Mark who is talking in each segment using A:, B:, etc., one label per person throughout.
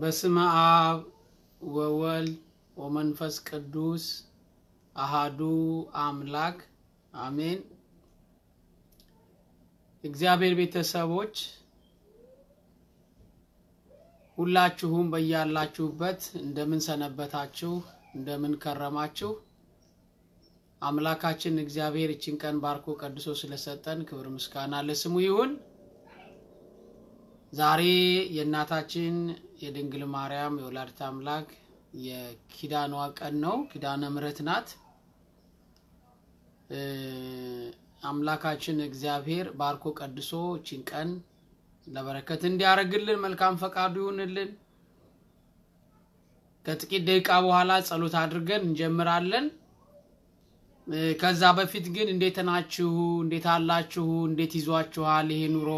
A: በስመ አብ ወወልድ ወመንፈስ ቅዱስ አሃዱ አምላክ አሜን። እግዚአብሔር ቤተሰቦች ሁላችሁም በያላችሁበት እንደምን ሰነበታችሁ? እንደምን ከረማችሁ? አምላካችን እግዚአብሔር እችን ቀን ባርኮ ቀድሶ ስለሰጠን ክብር ምስጋና ለስሙ ይሁን። ዛሬ የእናታችን የድንግል ማርያም የወላዲተ አምላክ የኪዳኗ ቀን ነው። ኪዳነ ምሕረት ናት። አምላካችን እግዚአብሔር ባርኮ ቀድሶ እቺን ቀን ለበረከት እንዲያደርግልን መልካም ፈቃዱ ይሁንልን። ከጥቂት ደቂቃ በኋላ ጸሎት አድርገን እንጀምራለን። ከዛ በፊት ግን እንዴት ናችሁ? እንዴት አላችሁ? እንዴት ይዟችኋል? ይሄ ኑሮ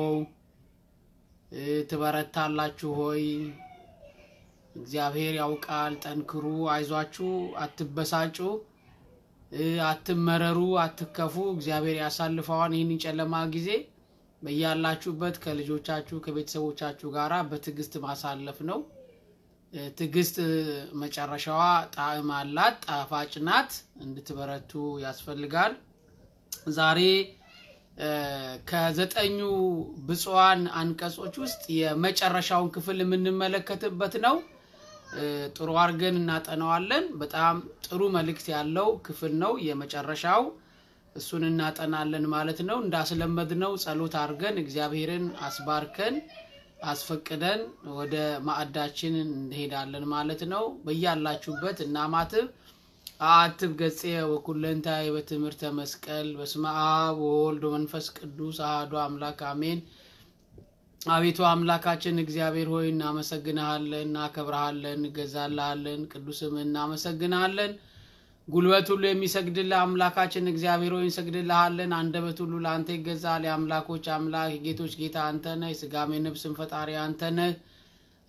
A: ትበረታላችሁ ሆይ? እግዚአብሔር ያውቃል። ጠንክሩ፣ አይዟችሁ፣ አትበሳጩ፣ አትመረሩ፣ አትከፉ። እግዚአብሔር ያሳልፈዋል ይህን ጨለማ ጊዜ። በያላችሁበት ከልጆቻችሁ ከቤተሰቦቻችሁ ጋር በትዕግስት ማሳለፍ ነው። ትዕግስት መጨረሻዋ ጣዕም አላት፣ ጣፋጭ ናት። እንድትበረቱ ያስፈልጋል። ዛሬ ከዘጠኙ ብፁዓን አንቀጾች ውስጥ የመጨረሻውን ክፍል የምንመለከትበት ነው። ጥሩ አድርገን እናጠናዋለን። በጣም ጥሩ መልእክት ያለው ክፍል ነው የመጨረሻው። እሱን እናጠናለን ማለት ነው። እንዳስለመድ ነው ጸሎት አድርገን እግዚአብሔርን አስባርከን አስፈቅደን ወደ ማዕዳችን እንሄዳለን ማለት ነው። በያላችሁበት እናማትብ አትብ ገጼ ወኩለንታይ በትምህርተ መስቀል በስመ አብ ወወልድ ወመንፈስ ቅዱስ አሐዱ አምላክ አሜን። አቤቱ አምላካችን እግዚአብሔር ሆይ እናመሰግንሃለን፣ እናከብረሃለን፣ እንገዛልሃለን፣ ቅዱስም እናመሰግንሃለን። ጉልበት ሁሉ የሚሰግድልህ አምላካችን እግዚአብሔር ሆይ እንሰግድልሃለን። አንደበት ሁሉ ለአንተ ይገዛል። የአምላኮች አምላክ የጌቶች ጌታ አንተ ነህ። የስጋሜ ነብስን ፈጣሪ አንተ ነህ።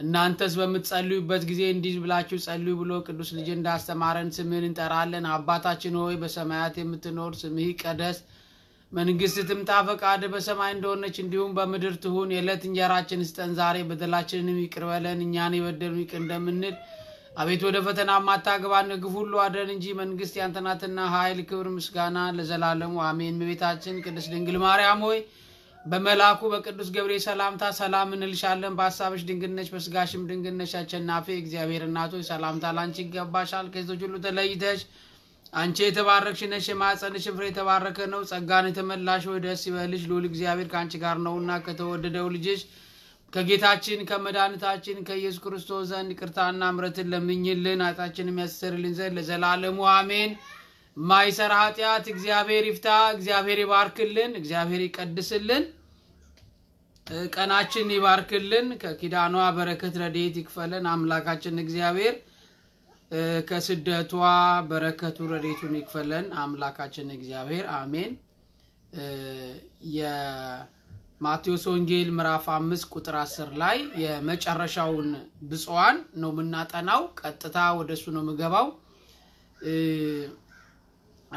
A: እናንተስ በምትጸልዩበት ጊዜ እንዲህ ብላችሁ ጸልዩ ብሎ ቅዱስ ልጅ እንዳስተማረን ስምህን እንጠራለን። አባታችን ሆይ በሰማያት የምትኖር ስምህ ይቀደስ መንግስት ትምጣ ፈቃድ በሰማይ እንደሆነች እንዲሁም በምድር ትሁን። የዕለት እንጀራችን ስጠን ዛሬ፣ በደላችንንም ይቅር በለን እኛን የበደሉን ይቅር እንደምንል። አቤት ወደ ፈተና ማታግባ ንግፍ ሁሉ አድነን እንጂ መንግስት ያንተ ናትና ኃይል፣ ክብር፣ ምስጋና ለዘላለሙ አሜን። እመቤታችን ቅድስት ድንግል ማርያም ሆይ በመልአኩ በቅዱስ ገብርኤል ሰላምታ ሰላም እንልሻለን። በሀሳብሽ ድንግል ነሽ፣ በስጋሽም ድንግል ነሽ። አሸናፊ እግዚአብሔር እናት ሰላምታ ላንቺ ይገባሻል። ከሴቶች ሁሉ ተለይተሽ አንቺ የተባረክሽ ነሽ፣ የማኅፀንሽም ፍሬ የተባረከ ነው። ጸጋን የተመላሽ ሆይ ደስ ይበልሽ፣ ልዑል እግዚአብሔር ከአንቺ ጋር ነውና ከተወደደው ልጅሽ ከጌታችን ከመድኃኒታችን ከኢየሱስ ክርስቶስ ዘንድ ቅርታና ምረትን ለምኝልን ኃጢአታችንን የሚያስተሰርይልን ዘንድ ለዘላለሙ አሜን። ማይሰራ ኃጢአት እግዚአብሔር ይፍታ። እግዚአብሔር ይባርክልን፣ እግዚአብሔር ይቀድስልን፣ ቀናችን ይባርክልን። ከኪዳኗ በረከት ረድኤት ይክፈለን አምላካችን እግዚአብሔር ከስደቷ በረከቱ ረዴቱን ይክፈለን አምላካችን እግዚአብሔር አሜን። የማቴዎስ ወንጌል ምዕራፍ አምስት ቁጥር አስር ላይ የመጨረሻውን ብፁዓን ነው የምናጠናው። ቀጥታ ወደ እሱ ነው የምገባው።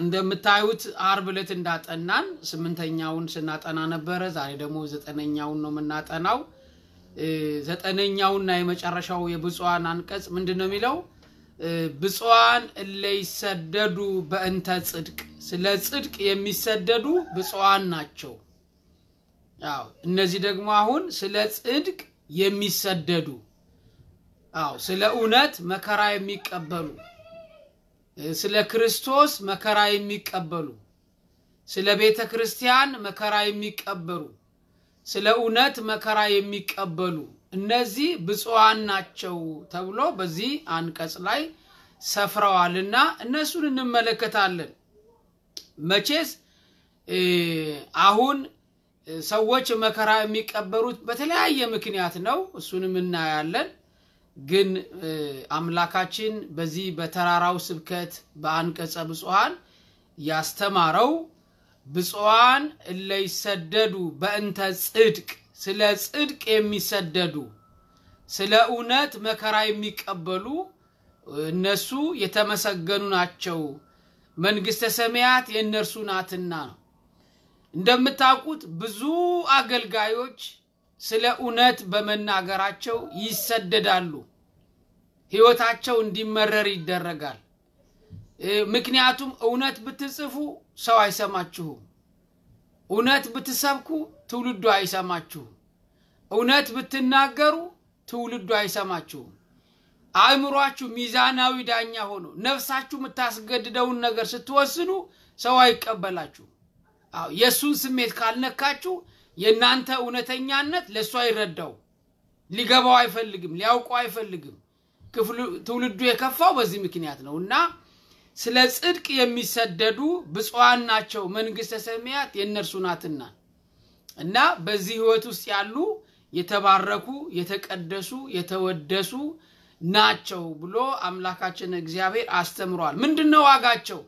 A: እንደምታዩት አርብ ዕለት እንዳጠናን ስምንተኛውን ስናጠና ነበረ። ዛሬ ደግሞ ዘጠነኛውን ነው የምናጠናው። ዘጠነኛውና የመጨረሻው የብፁዓን አንቀጽ ምንድን ነው የሚለው? ብፁዓን እለ ይሰደዱ በእንተ ጽድቅ፣ ስለ ጽድቅ የሚሰደዱ ብፁዓን ናቸው። አዎ እነዚህ ደግሞ አሁን ስለ ጽድቅ የሚሰደዱ አዎ ስለ እውነት መከራ የሚቀበሉ ስለ ክርስቶስ መከራ የሚቀበሉ ስለ ቤተ ክርስቲያን መከራ የሚቀበሉ ስለ እውነት መከራ የሚቀበሉ እነዚህ ብፁዓን ናቸው ተብሎ በዚህ አንቀጽ ላይ ሰፍረዋልና እነሱን እንመለከታለን። መቼስ አሁን ሰዎች መከራ የሚቀበሩት በተለያየ ምክንያት ነው። እሱንም እናያለን። ግን አምላካችን በዚህ በተራራው ስብከት በአንቀጸ ብፁዓን ያስተማረው ብፁዓን እለይሰደዱ በእንተ ጽድቅ ስለ ጽድቅ የሚሰደዱ ስለ እውነት መከራ የሚቀበሉ እነሱ የተመሰገኑ ናቸው፣ መንግሥተ ሰማያት የእነርሱ ናትና ነው። እንደምታውቁት ብዙ አገልጋዮች ስለ እውነት በመናገራቸው ይሰደዳሉ። ሕይወታቸው እንዲመረር ይደረጋል። ምክንያቱም እውነት ብትጽፉ ሰው አይሰማችሁም። እውነት ብትሰብኩ ትውልዱ አይሰማችሁም። እውነት ብትናገሩ ትውልዱ አይሰማችሁም። አእምሯችሁ ሚዛናዊ ዳኛ ሆኖ ነፍሳችሁ የምታስገድደውን ነገር ስትወስኑ ሰው አይቀበላችሁ። አዎ የእሱን ስሜት ካልነካችሁ የእናንተ እውነተኛነት ለእሱ አይረዳው፣ ሊገባው አይፈልግም፣ ሊያውቀው አይፈልግም። ትውልዱ የከፋው በዚህ ምክንያት ነው እና ስለ ጽድቅ የሚሰደዱ ብፁዓን ናቸው፣ መንግሥተ ሰማያት የእነርሱ ናትና። እና በዚህ ህይወት ውስጥ ያሉ የተባረኩ የተቀደሱ የተወደሱ ናቸው ብሎ አምላካችን እግዚአብሔር አስተምሯል። ምንድን ነው ዋጋቸው?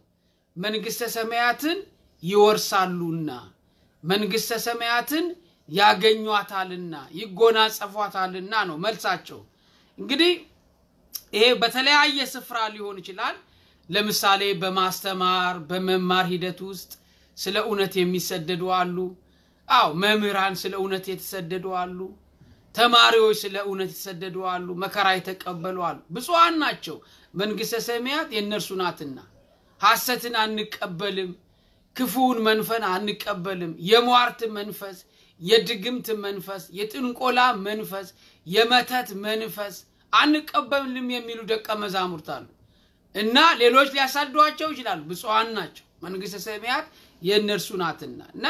A: መንግስተ ሰማያትን ይወርሳሉና መንግስተ ሰማያትን ያገኟታልና ይጎናጸፏታልና ነው መልሳቸው። እንግዲህ ይሄ በተለያየ ስፍራ ሊሆን ይችላል። ለምሳሌ በማስተማር በመማር ሂደት ውስጥ ስለ እውነት የሚሰደዱ አሉ። አው መምህራን ስለ እውነት የተሰደዱ አሉ። ተማሪዎች ስለ እውነት የተሰደዱ አሉ። መከራ የተቀበሉ አሉ። ብፁዓን ናቸው፣ መንግሥተ ሰማያት የእነርሱ ናትና። ሐሰትን አንቀበልም፣ ክፉውን መንፈን አንቀበልም። የሟርት መንፈስ፣ የድግምት መንፈስ፣ የጥንቆላ መንፈስ፣ የመተት መንፈስ አንቀበልም የሚሉ ደቀ መዛሙርት አሉ እና ሌሎች ሊያሳድዷቸው ይችላሉ። ብፁዓን ናቸው፣ መንግሥተ ሰማያት የእነርሱ ናትና እና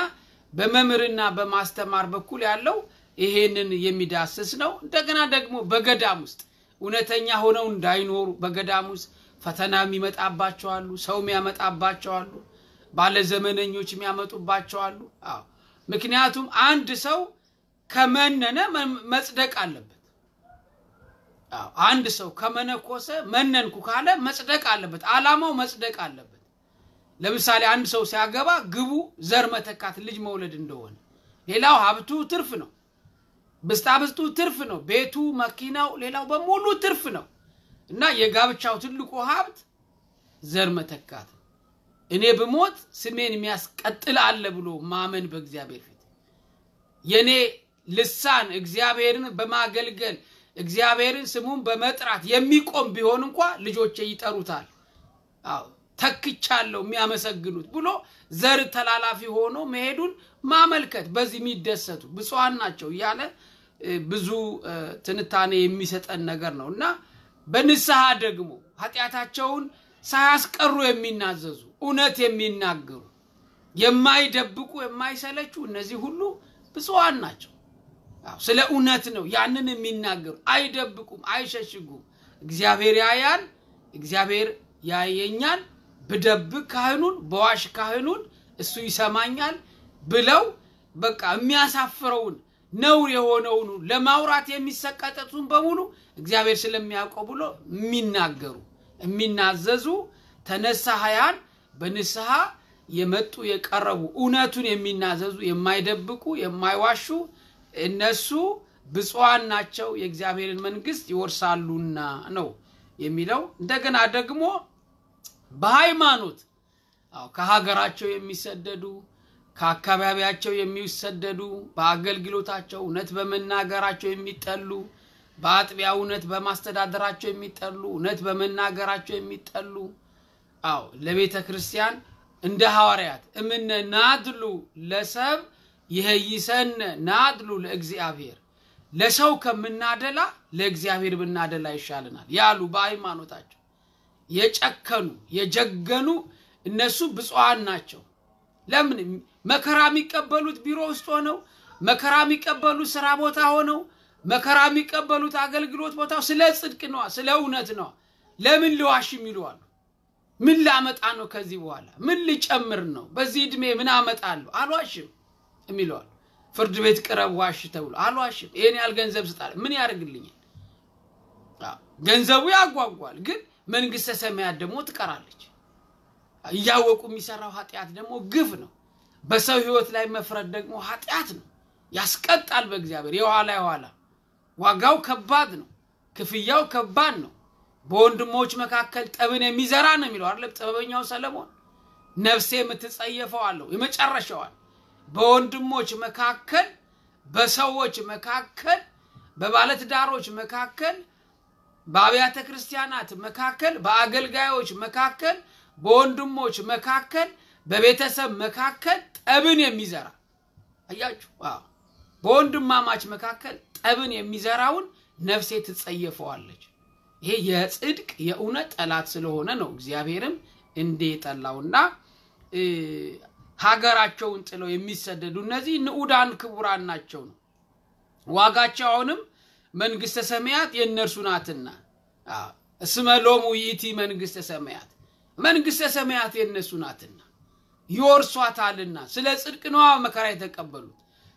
A: በመምህርና በማስተማር በኩል ያለው ይሄንን የሚዳስስ ነው። እንደገና ደግሞ በገዳም ውስጥ እውነተኛ ሆነው እንዳይኖሩ በገዳም ውስጥ ፈተና የሚመጣባቸው ሰው የሚያመጣባቸዋሉ አሉ፣ ባለዘመነኞች የሚያመጡባቸው አሉ። ምክንያቱም አንድ ሰው ከመነነ መጽደቅ አለበት። አንድ ሰው ከመነኮሰ መነንኩ ካለ መጽደቅ አለበት። አላማው መጽደቅ አለበት። ለምሳሌ አንድ ሰው ሲያገባ ግቡ ዘር መተካት ልጅ መውለድ እንደሆነ ሌላው ሀብቱ ትርፍ ነው ብስጣብስጡ ትርፍ ነው ቤቱ መኪናው ሌላው በሙሉ ትርፍ ነው እና የጋብቻው ትልቁ ሀብት ዘር መተካት እኔ ብሞት ስሜን የሚያስቀጥል አለ ብሎ ማመን በእግዚአብሔር ፊት የእኔ ልሳን እግዚአብሔርን በማገልገል እግዚአብሔርን ስሙን በመጥራት የሚቆም ቢሆን እንኳ ልጆቼ ይጠሩታል አዎ ተክቻለሁ የሚያመሰግኑት ብሎ ዘር ተላላፊ ሆኖ መሄዱን ማመልከት በዚህ የሚደሰቱ ብፁዓን ናቸው እያለ ብዙ ትንታኔ የሚሰጠን ነገር ነው እና በንስሐ ደግሞ ኃጢአታቸውን ሳያስቀሩ የሚናዘዙ እውነት የሚናገሩ የማይደብቁ የማይሰለቹ እነዚህ ሁሉ ብፁዓን ናቸው። ስለ እውነት ነው ያንን የሚናገሩ አይደብቁም፣ አይሸሽጉም። እግዚአብሔር ያያል፣ እግዚአብሔር ያየኛል። ብደብቅ ካህኑን በዋሽ ካህኑን እሱ ይሰማኛል ብለው በቃ የሚያሳፍረውን ነውር የሆነውን ለማውራት የሚሰቀጠጡን በሙሉ እግዚአብሔር ስለሚያውቀው ብሎ የሚናገሩ የሚናዘዙ ተነሳሃያን በንስሐ የመጡ የቀረቡ እውነቱን የሚናዘዙ የማይደብቁ የማይዋሹ እነሱ ብፁዓን ናቸው የእግዚአብሔርን መንግስት ይወርሳሉና ነው የሚለው እንደገና ደግሞ በሃይማኖት አዎ ከሀገራቸው የሚሰደዱ ከአካባቢያቸው የሚሰደዱ በአገልግሎታቸው እውነት በመናገራቸው የሚጠሉ በአጥቢያ እውነት በማስተዳደራቸው የሚጠሉ እውነት በመናገራቸው የሚጠሉ አዎ ለቤተ ክርስቲያን እንደ ሐዋርያት እምነ ናድሉ ለሰብ ይህይሰነ ናድሉ ለእግዚአብሔር ለሰው ከምናደላ ለእግዚአብሔር ብናደላ ይሻልናል ያሉ በሃይማኖታቸው የጨከኑ የጀገኑ እነሱ ብፁዓን ናቸው። ለምን መከራ የሚቀበሉት ቢሮ ውስጥ ሆነው መከራ የሚቀበሉት ስራ ቦታ ሆነው መከራ የሚቀበሉት አገልግሎት ቦታው ስለ ጽድቅ ነዋ፣ ስለ እውነት ነዋ። ለምን ልዋሽ የሚለዋሉ ምን ላመጣ ነው? ከዚህ በኋላ ምን ልጨምር ነው? በዚህ እድሜ ምን አመጣለሁ? አልዋሽም የሚለዋል። ፍርድ ቤት ቅረብ ዋሽ ተብሎ አልዋሽም። ይህን ያህል ገንዘብ ስጣለ ምን ያደርግልኛል? ገንዘቡ ያጓጓል ግን መንግስተ ሰማያት ደግሞ ትቀራለች። እያወቁ የሚሰራው ኃጢአት ደግሞ ግፍ ነው። በሰው ህይወት ላይ መፍረድ ደግሞ ኃጢአት ነው፣ ያስቀጣል። በእግዚአብሔር የኋላ የኋላ ዋጋው ከባድ ነው፣ ክፍያው ከባድ ነው። በወንድሞች መካከል ጠብን የሚዘራ ነው የሚለው አለ ጥበበኛው ሰለሞን። ነፍሴ የምትጸየፈው አለው የመጨረሻዋል። በወንድሞች መካከል፣ በሰዎች መካከል፣ በባለትዳሮች መካከል በአብያተ ክርስቲያናት መካከል፣ በአገልጋዮች መካከል፣ በወንድሞች መካከል፣ በቤተሰብ መካከል ጠብን የሚዘራ አያችሁ። በወንድማማች መካከል ጠብን የሚዘራውን ነፍሴ ትጸየፈዋለች። ይሄ የጽድቅ የእውነት ጠላት ስለሆነ ነው። እግዚአብሔርም እንዴ ጠላውና ሀገራቸውን ጥለው የሚሰደዱ እነዚህ ንዑዳን ክቡራን ናቸው ነው ዋጋቸው አሁንም መንግሥተ ሰማያት የእነርሱ ናትና እስመ ሎሙ ይእቲ መንግሥተ ሰማያት መንግሥተ ሰማያት የእነሱ ናትና ይወርሷታልና። ስለ ጽድቅ ነዋ መከራ የተቀበሉት፣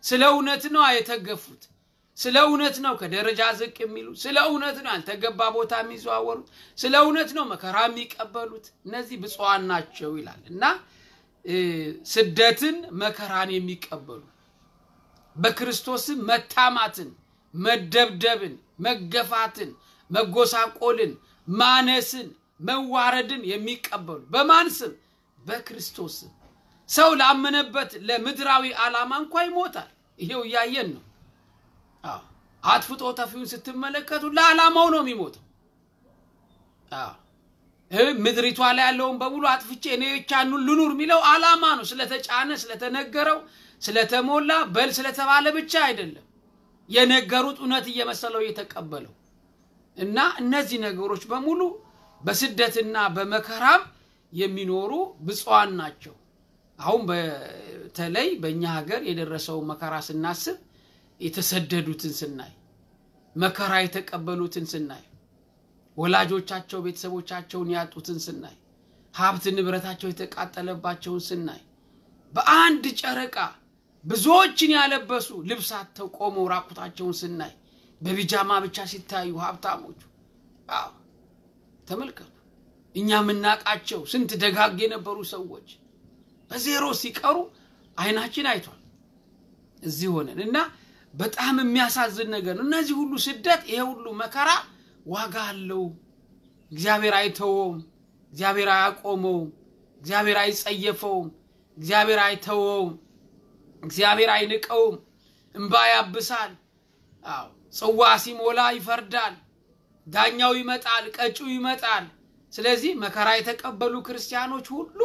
A: ስለ እውነት ነዋ የተገፉት። ስለ እውነት ነው ከደረጃ ዝቅ የሚሉ፣ ስለ እውነት ነው ያልተገባ ቦታ የሚዘዋወሩት፣ ስለ እውነት ነው መከራ የሚቀበሉት። እነዚህ ብፅዋን ናቸው ይላል እና ስደትን መከራን የሚቀበሉ በክርስቶስም መታማትን መደብደብን፣ መገፋትን፣ መጎሳቆልን፣ ማነስን፣ መዋረድን የሚቀበሉ በማን ስም? በክርስቶስ ስም። ሰው ላመነበት ለምድራዊ ዓላማ እንኳ ይሞታል። ይሄው እያየን ነው። አጥፍቶ ተፊውን ስትመለከቱ ለዓላማው ነው የሚሞተው። ምድሪቷ ላይ ያለውን በሙሉ አጥፍቼ እኔ ብቻ ልኑር የሚለው ዓላማ ነው። ስለተጫነ፣ ስለተነገረው፣ ስለተሞላ በል ስለተባለ ብቻ አይደለም። የነገሩት እውነት እየመሰለው እየተቀበለው እና እነዚህ ነገሮች በሙሉ በስደትና በመከራም የሚኖሩ ብፅዋን ናቸው። አሁን በተለይ በእኛ ሀገር የደረሰውን መከራ ስናስብ የተሰደዱትን ስናይ፣ መከራ የተቀበሉትን ስናይ፣ ወላጆቻቸው ቤተሰቦቻቸውን ያጡትን ስናይ፣ ሀብት ንብረታቸው የተቃጠለባቸውን ስናይ በአንድ ጨረቃ ብዙዎችን ያለበሱ ልብስ አጥተው ቆመው ራቁታቸውን ስናይ በቢጃማ ብቻ ሲታዩ ሀብታሞቹ ተመልከቱ። እኛ የምናውቃቸው ስንት ደጋግ የነበሩ ሰዎች በዜሮ ሲቀሩ አይናችን አይቷል። እዚህ ሆነን እና በጣም የሚያሳዝን ነገር ነው። እነዚህ ሁሉ ስደት፣ ይሄ ሁሉ መከራ ዋጋ አለው። እግዚአብሔር አይተወውም። እግዚአብሔር አያቆመውም። እግዚአብሔር አይጸየፈውም። እግዚአብሔር አይተወውም። እግዚአብሔር አይንቀውም። እምባ ያብሳል። አዎ ጽዋ ሲሞላ ይፈርዳል። ዳኛው ይመጣል፣ ቀጪው ይመጣል። ስለዚህ መከራ የተቀበሉ ክርስቲያኖች ሁሉ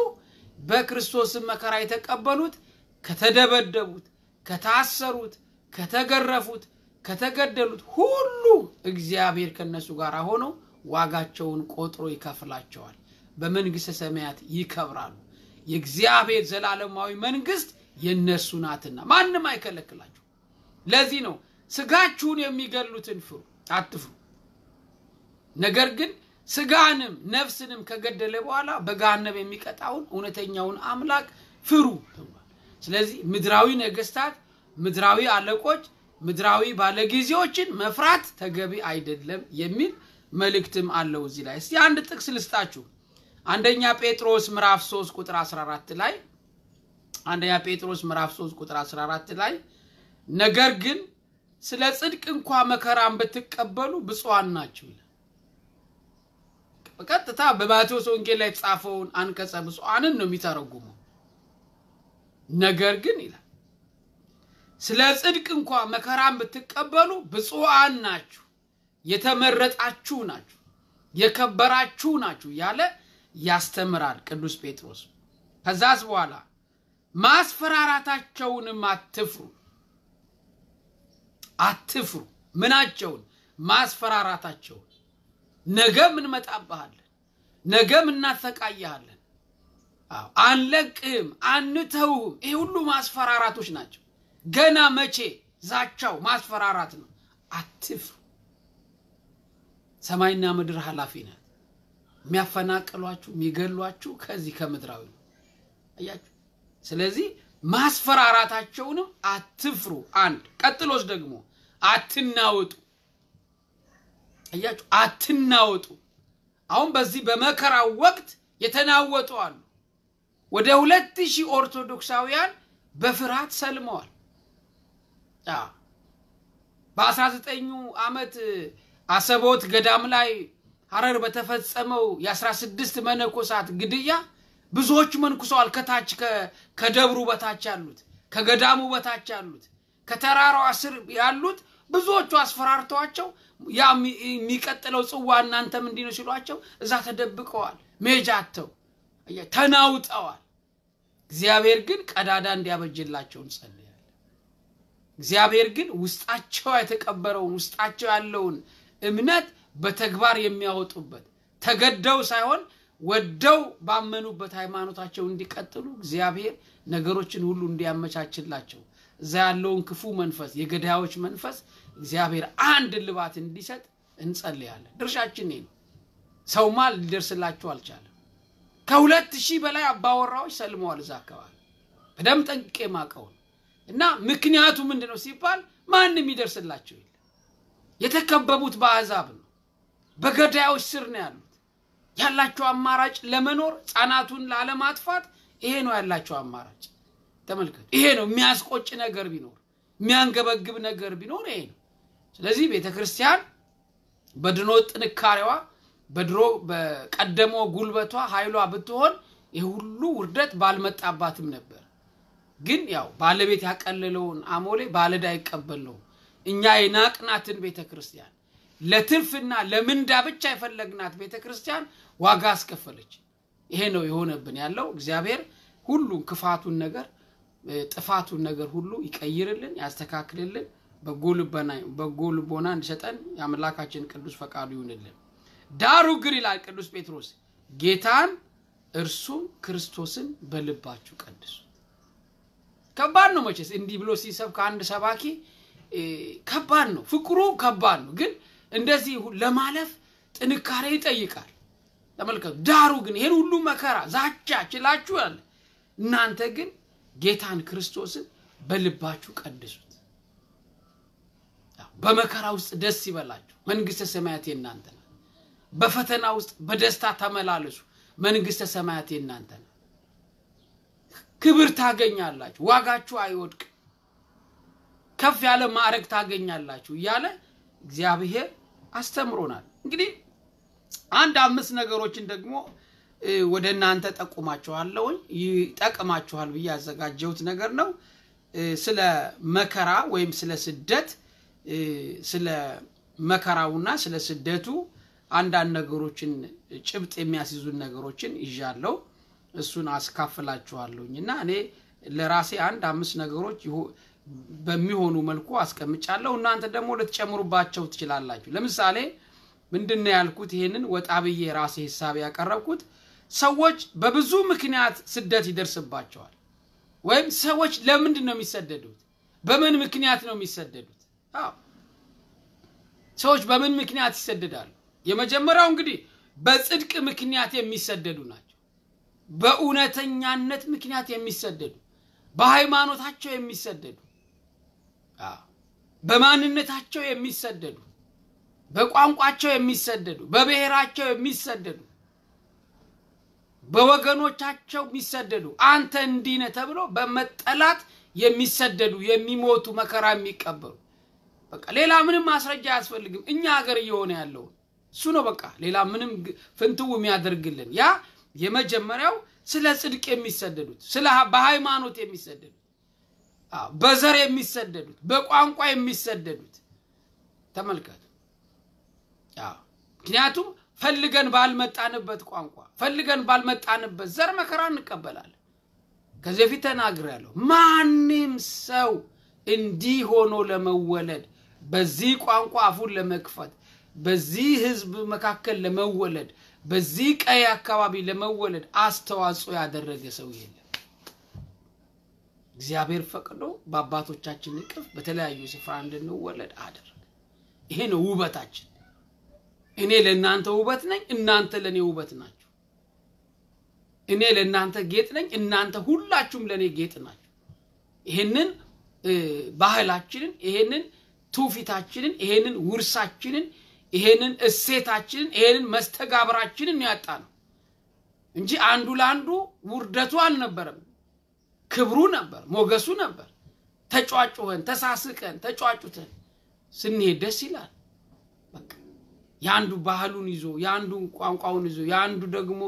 A: በክርስቶስም መከራ የተቀበሉት ከተደበደቡት፣ ከታሰሩት፣ ከተገረፉት፣ ከተገደሉት ሁሉ እግዚአብሔር ከነሱ ጋር ሆኖ ዋጋቸውን ቆጥሮ ይከፍላቸዋል። በመንግሥተ ሰማያት ይከብራሉ። የእግዚአብሔር ዘላለማዊ መንግሥት የነሱ ናትና ማንም አይከለክላችሁ። ለዚህ ነው ስጋችሁን የሚገሉትን ፍሩ፣ አትፍሩ። ነገር ግን ስጋንም ነፍስንም ከገደለ በኋላ በጋነብ የሚቀጣውን እውነተኛውን አምላክ ፍሩ ተብሏል። ስለዚህ ምድራዊ ነገስታት፣ ምድራዊ አለቆች፣ ምድራዊ ባለጊዜዎችን መፍራት ተገቢ አይደለም የሚል መልእክትም አለው እዚህ ላይ። እስቲ አንድ ጥቅስ ልስጣችሁ። አንደኛ ጴጥሮስ ምዕራፍ 3 ቁጥር 14 ላይ አንደኛ ጴጥሮስ ምዕራፍ 3 ቁጥር 14 ላይ ነገር ግን ስለ ጽድቅ እንኳ መከራን ብትቀበሉ ብፁዓን ናችሁ ይላል። በቀጥታ በማቴዎስ ወንጌል ላይ የተጻፈውን አንቀጸ ብፁዓንን ነው የሚተረጉመው። ነገር ግን ይላል ስለ ጽድቅ እንኳ መከራን ብትቀበሉ ብፁዓን ናችሁ፣ የተመረጣችሁ ናችሁ፣ የከበራችሁ ናችሁ እያለ ያስተምራል ቅዱስ ጴጥሮስ። ከዛስ በኋላ ማስፈራራታቸውንም አትፍሩ አትፍሩ ምናቸውን ማስፈራራታቸውን ነገም እንመጣብሃለን ነገም እናሰቃያሃለን። አንለቅም አንተውህም ይህ ሁሉ ማስፈራራቶች ናቸው ገና መቼ ዛቻው ማስፈራራት ነው አትፍሩ ሰማይና ምድር ኃላፊ ናት የሚያፈናቅሏችሁ የሚገሏችሁ ከዚህ ከምድራዊ ነው አያችሁ ስለዚህ ማስፈራራታቸውንም አትፍሩ። አንድ ቀጥሎስ ደግሞ አትናወጡ። እያችሁ አትናወጡ። አሁን በዚህ በመከራው ወቅት የተናወጡ አሉ። ወደ ሁለት ሺህ ኦርቶዶክሳውያን በፍርሃት ሰልመዋል። በአስራ ዘጠኙ ዓመት አሰቦት ገዳም ላይ ሐረር በተፈጸመው የአስራ ስድስት መነኮሳት ግድያ ብዙዎቹ መንኩሰዋል። ከታች ከደብሩ በታች ያሉት፣ ከገዳሙ በታች ያሉት፣ ከተራራው ስር ያሉት ብዙዎቹ አስፈራርተዋቸው ያ የሚቀጥለው ጽዋ እናንተም እንዲህ ነው ሲሏቸው እዛ ተደብቀዋል። ሜጃተው ተናውጠዋል። እግዚአብሔር ግን ቀዳዳ እንዲያበጅላቸው እንጸልያለን። እግዚአብሔር ግን ውስጣቸው የተቀበረውን ውስጣቸው ያለውን እምነት በተግባር የሚያወጡበት ተገደው ሳይሆን ወደው ባመኑበት ሃይማኖታቸው እንዲቀጥሉ እግዚአብሔር ነገሮችን ሁሉ እንዲያመቻችላቸው እዛ ያለውን ክፉ መንፈስ የገዳዮች መንፈስ እግዚአብሔር አንድ ልባት እንዲሰጥ እንጸልያለን። ድርሻችን ነው። ሰውማ ሊደርስላቸው አልቻለም። ከሁለት ሺህ በላይ አባወራዎች ሰልመዋል እዛ አካባቢ በደም ጠንቅቄ ማቀውን እና ምክንያቱ ምንድን ነው ሲባል ማንም ይደርስላቸው የለም። የተከበቡት በአሕዛብ ነው፣ በገዳዮች ስር ነው ያሉ ያላቸው አማራጭ ለመኖር ህጻናቱን ላለማጥፋት ይሄ ነው ያላቸው አማራጭ። ተመልከቱ። ይሄ ነው የሚያስቆጭ ነገር ቢኖር የሚያንገበግብ ነገር ቢኖር ይሄ ነው። ስለዚህ ቤተ ክርስቲያን በድኖ ጥንካሬዋ በድሮ በቀደሞ ጉልበቷ ኃይሏ ብትሆን ይህ ሁሉ ውርደት ባልመጣባትም ነበር። ግን ያው ባለቤት ያቀለለውን አሞሌ ባለዳ አይቀበለው። እኛ የናቅናትን ቤተ ክርስቲያን ለትርፍና ለምንዳ ብቻ የፈለግናት ቤተ ክርስቲያን ዋጋ አስከፈለች። ይሄ ነው የሆነብን ያለው። እግዚአብሔር ሁሉን ክፋቱን ነገር ጥፋቱን ነገር ሁሉ ይቀይርልን፣ ያስተካክልልን፣ በጎ ልቦና እንዲሰጠን የአምላካችን ቅዱስ ፈቃዱ ይሁንልን። ዳሩ ግን ይላል ቅዱስ ጴጥሮስ ጌታን እርሱም ክርስቶስን በልባችሁ ቀድሱ። ከባድ ነው መቼስ እንዲህ ብሎ ሲሰብክ አንድ ሰባኪ ከባድ ነው፣ ፍቅሩ ከባድ ነው። ግን እንደዚህ ለማለፍ ጥንካሬ ይጠይቃል። ተመልከቱ። ዳሩ ግን ይሄን ሁሉ መከራ ዛቻ ችላችኋል። እናንተ ግን ጌታን ክርስቶስን በልባችሁ ቀድሱት። በመከራ ውስጥ ደስ ይበላችሁ፣ መንግስተ ሰማያት የእናንተ ናት። በፈተና ውስጥ በደስታ ተመላለሱ፣ መንግስተ ሰማያት የእናንተ ናት። ክብር ታገኛላችሁ፣ ዋጋችሁ አይወድቅም፣ ከፍ ያለ ማዕረግ ታገኛላችሁ እያለ እግዚአብሔር አስተምሮናል። እንግዲህ አንድ አምስት ነገሮችን ደግሞ ወደ እናንተ ጠቁማችኋለሁኝ ይጠቅማችኋል ብዬ ያዘጋጀሁት ነገር ነው ስለ መከራ ወይም ስለ ስደት ስለ መከራውና ስለ ስደቱ አንዳንድ ነገሮችን ጭብጥ የሚያስይዙን ነገሮችን ይዣለው እሱን አስካፍላችኋለሁኝ እና እኔ ለራሴ አንድ አምስት ነገሮች በሚሆኑ መልኩ አስቀምጫለሁ እናንተ ደግሞ ልትጨምሩባቸው ትችላላችሁ ለምሳሌ ምንድነው ያልኩት? ይሄንን ወጣ ብዬ ራሴ ሂሳብ ያቀረብኩት ሰዎች በብዙ ምክንያት ስደት ይደርስባቸዋል። ወይም ሰዎች ለምንድን ነው የሚሰደዱት? በምን ምክንያት ነው የሚሰደዱት? ሰዎች በምን ምክንያት ይሰደዳሉ? የመጀመሪያው እንግዲህ በጽድቅ ምክንያት የሚሰደዱ ናቸው። በእውነተኛነት ምክንያት የሚሰደዱ፣ በሃይማኖታቸው የሚሰደዱ፣ በማንነታቸው የሚሰደዱ በቋንቋቸው የሚሰደዱ፣ በብሔራቸው የሚሰደዱ፣ በወገኖቻቸው የሚሰደዱ አንተ እንዲህ ነህ ተብሎ በመጠላት የሚሰደዱ የሚሞቱ መከራ የሚቀበሉ በቃ ሌላ ምንም ማስረጃ አያስፈልግም። እኛ ሀገር እየሆነ ያለው እሱ ነው። በቃ ሌላ ምንም ፍንትው የሚያደርግልን ያ የመጀመሪያው ስለ ጽድቅ የሚሰደዱት፣ ስለ በሃይማኖት የሚሰደዱት፣ በዘር የሚሰደዱት፣ በቋንቋ የሚሰደዱት ተመልከት። ምክንያቱም ፈልገን ባልመጣንበት ቋንቋ ፈልገን ባልመጣንበት ዘር መከራ እንቀበላለን። ከዚህ በፊት ያለው ማንም ሰው እንዲህ ሆኖ ለመወለድ በዚህ ቋንቋ አፉን ለመክፈት በዚህ ህዝብ መካከል ለመወለድ በዚህ ቀይ አካባቢ ለመወለድ አስተዋጽኦ ያደረገ ሰው የለም። እግዚአብሔር ፈቅዶ በአባቶቻችን እቅፍ በተለያዩ ስፍራ እንድንወለድ አደረገ። ይሄ ነው ውበታችን። እኔ ለእናንተ ውበት ነኝ፣ እናንተ ለእኔ ውበት ናችሁ። እኔ ለእናንተ ጌጥ ነኝ፣ እናንተ ሁላችሁም ለእኔ ጌጥ ናችሁ። ይህንን ባህላችንን፣ ይሄንን ትውፊታችንን፣ ይሄንን ውርሳችንን፣ ይሄንን እሴታችንን፣ ይሄንን መስተጋብራችንን ያጣ ነው እንጂ አንዱ ለአንዱ ውርደቱ አልነበረም። ክብሩ ነበር፣ ሞገሱ ነበር። ተጫጩኸን፣ ተሳስቀን፣ ተጫጩተን ስንሄድ ደስ ይላል። የአንዱ ባህሉን ይዞ የአንዱ ቋንቋውን ይዞ የአንዱ ደግሞ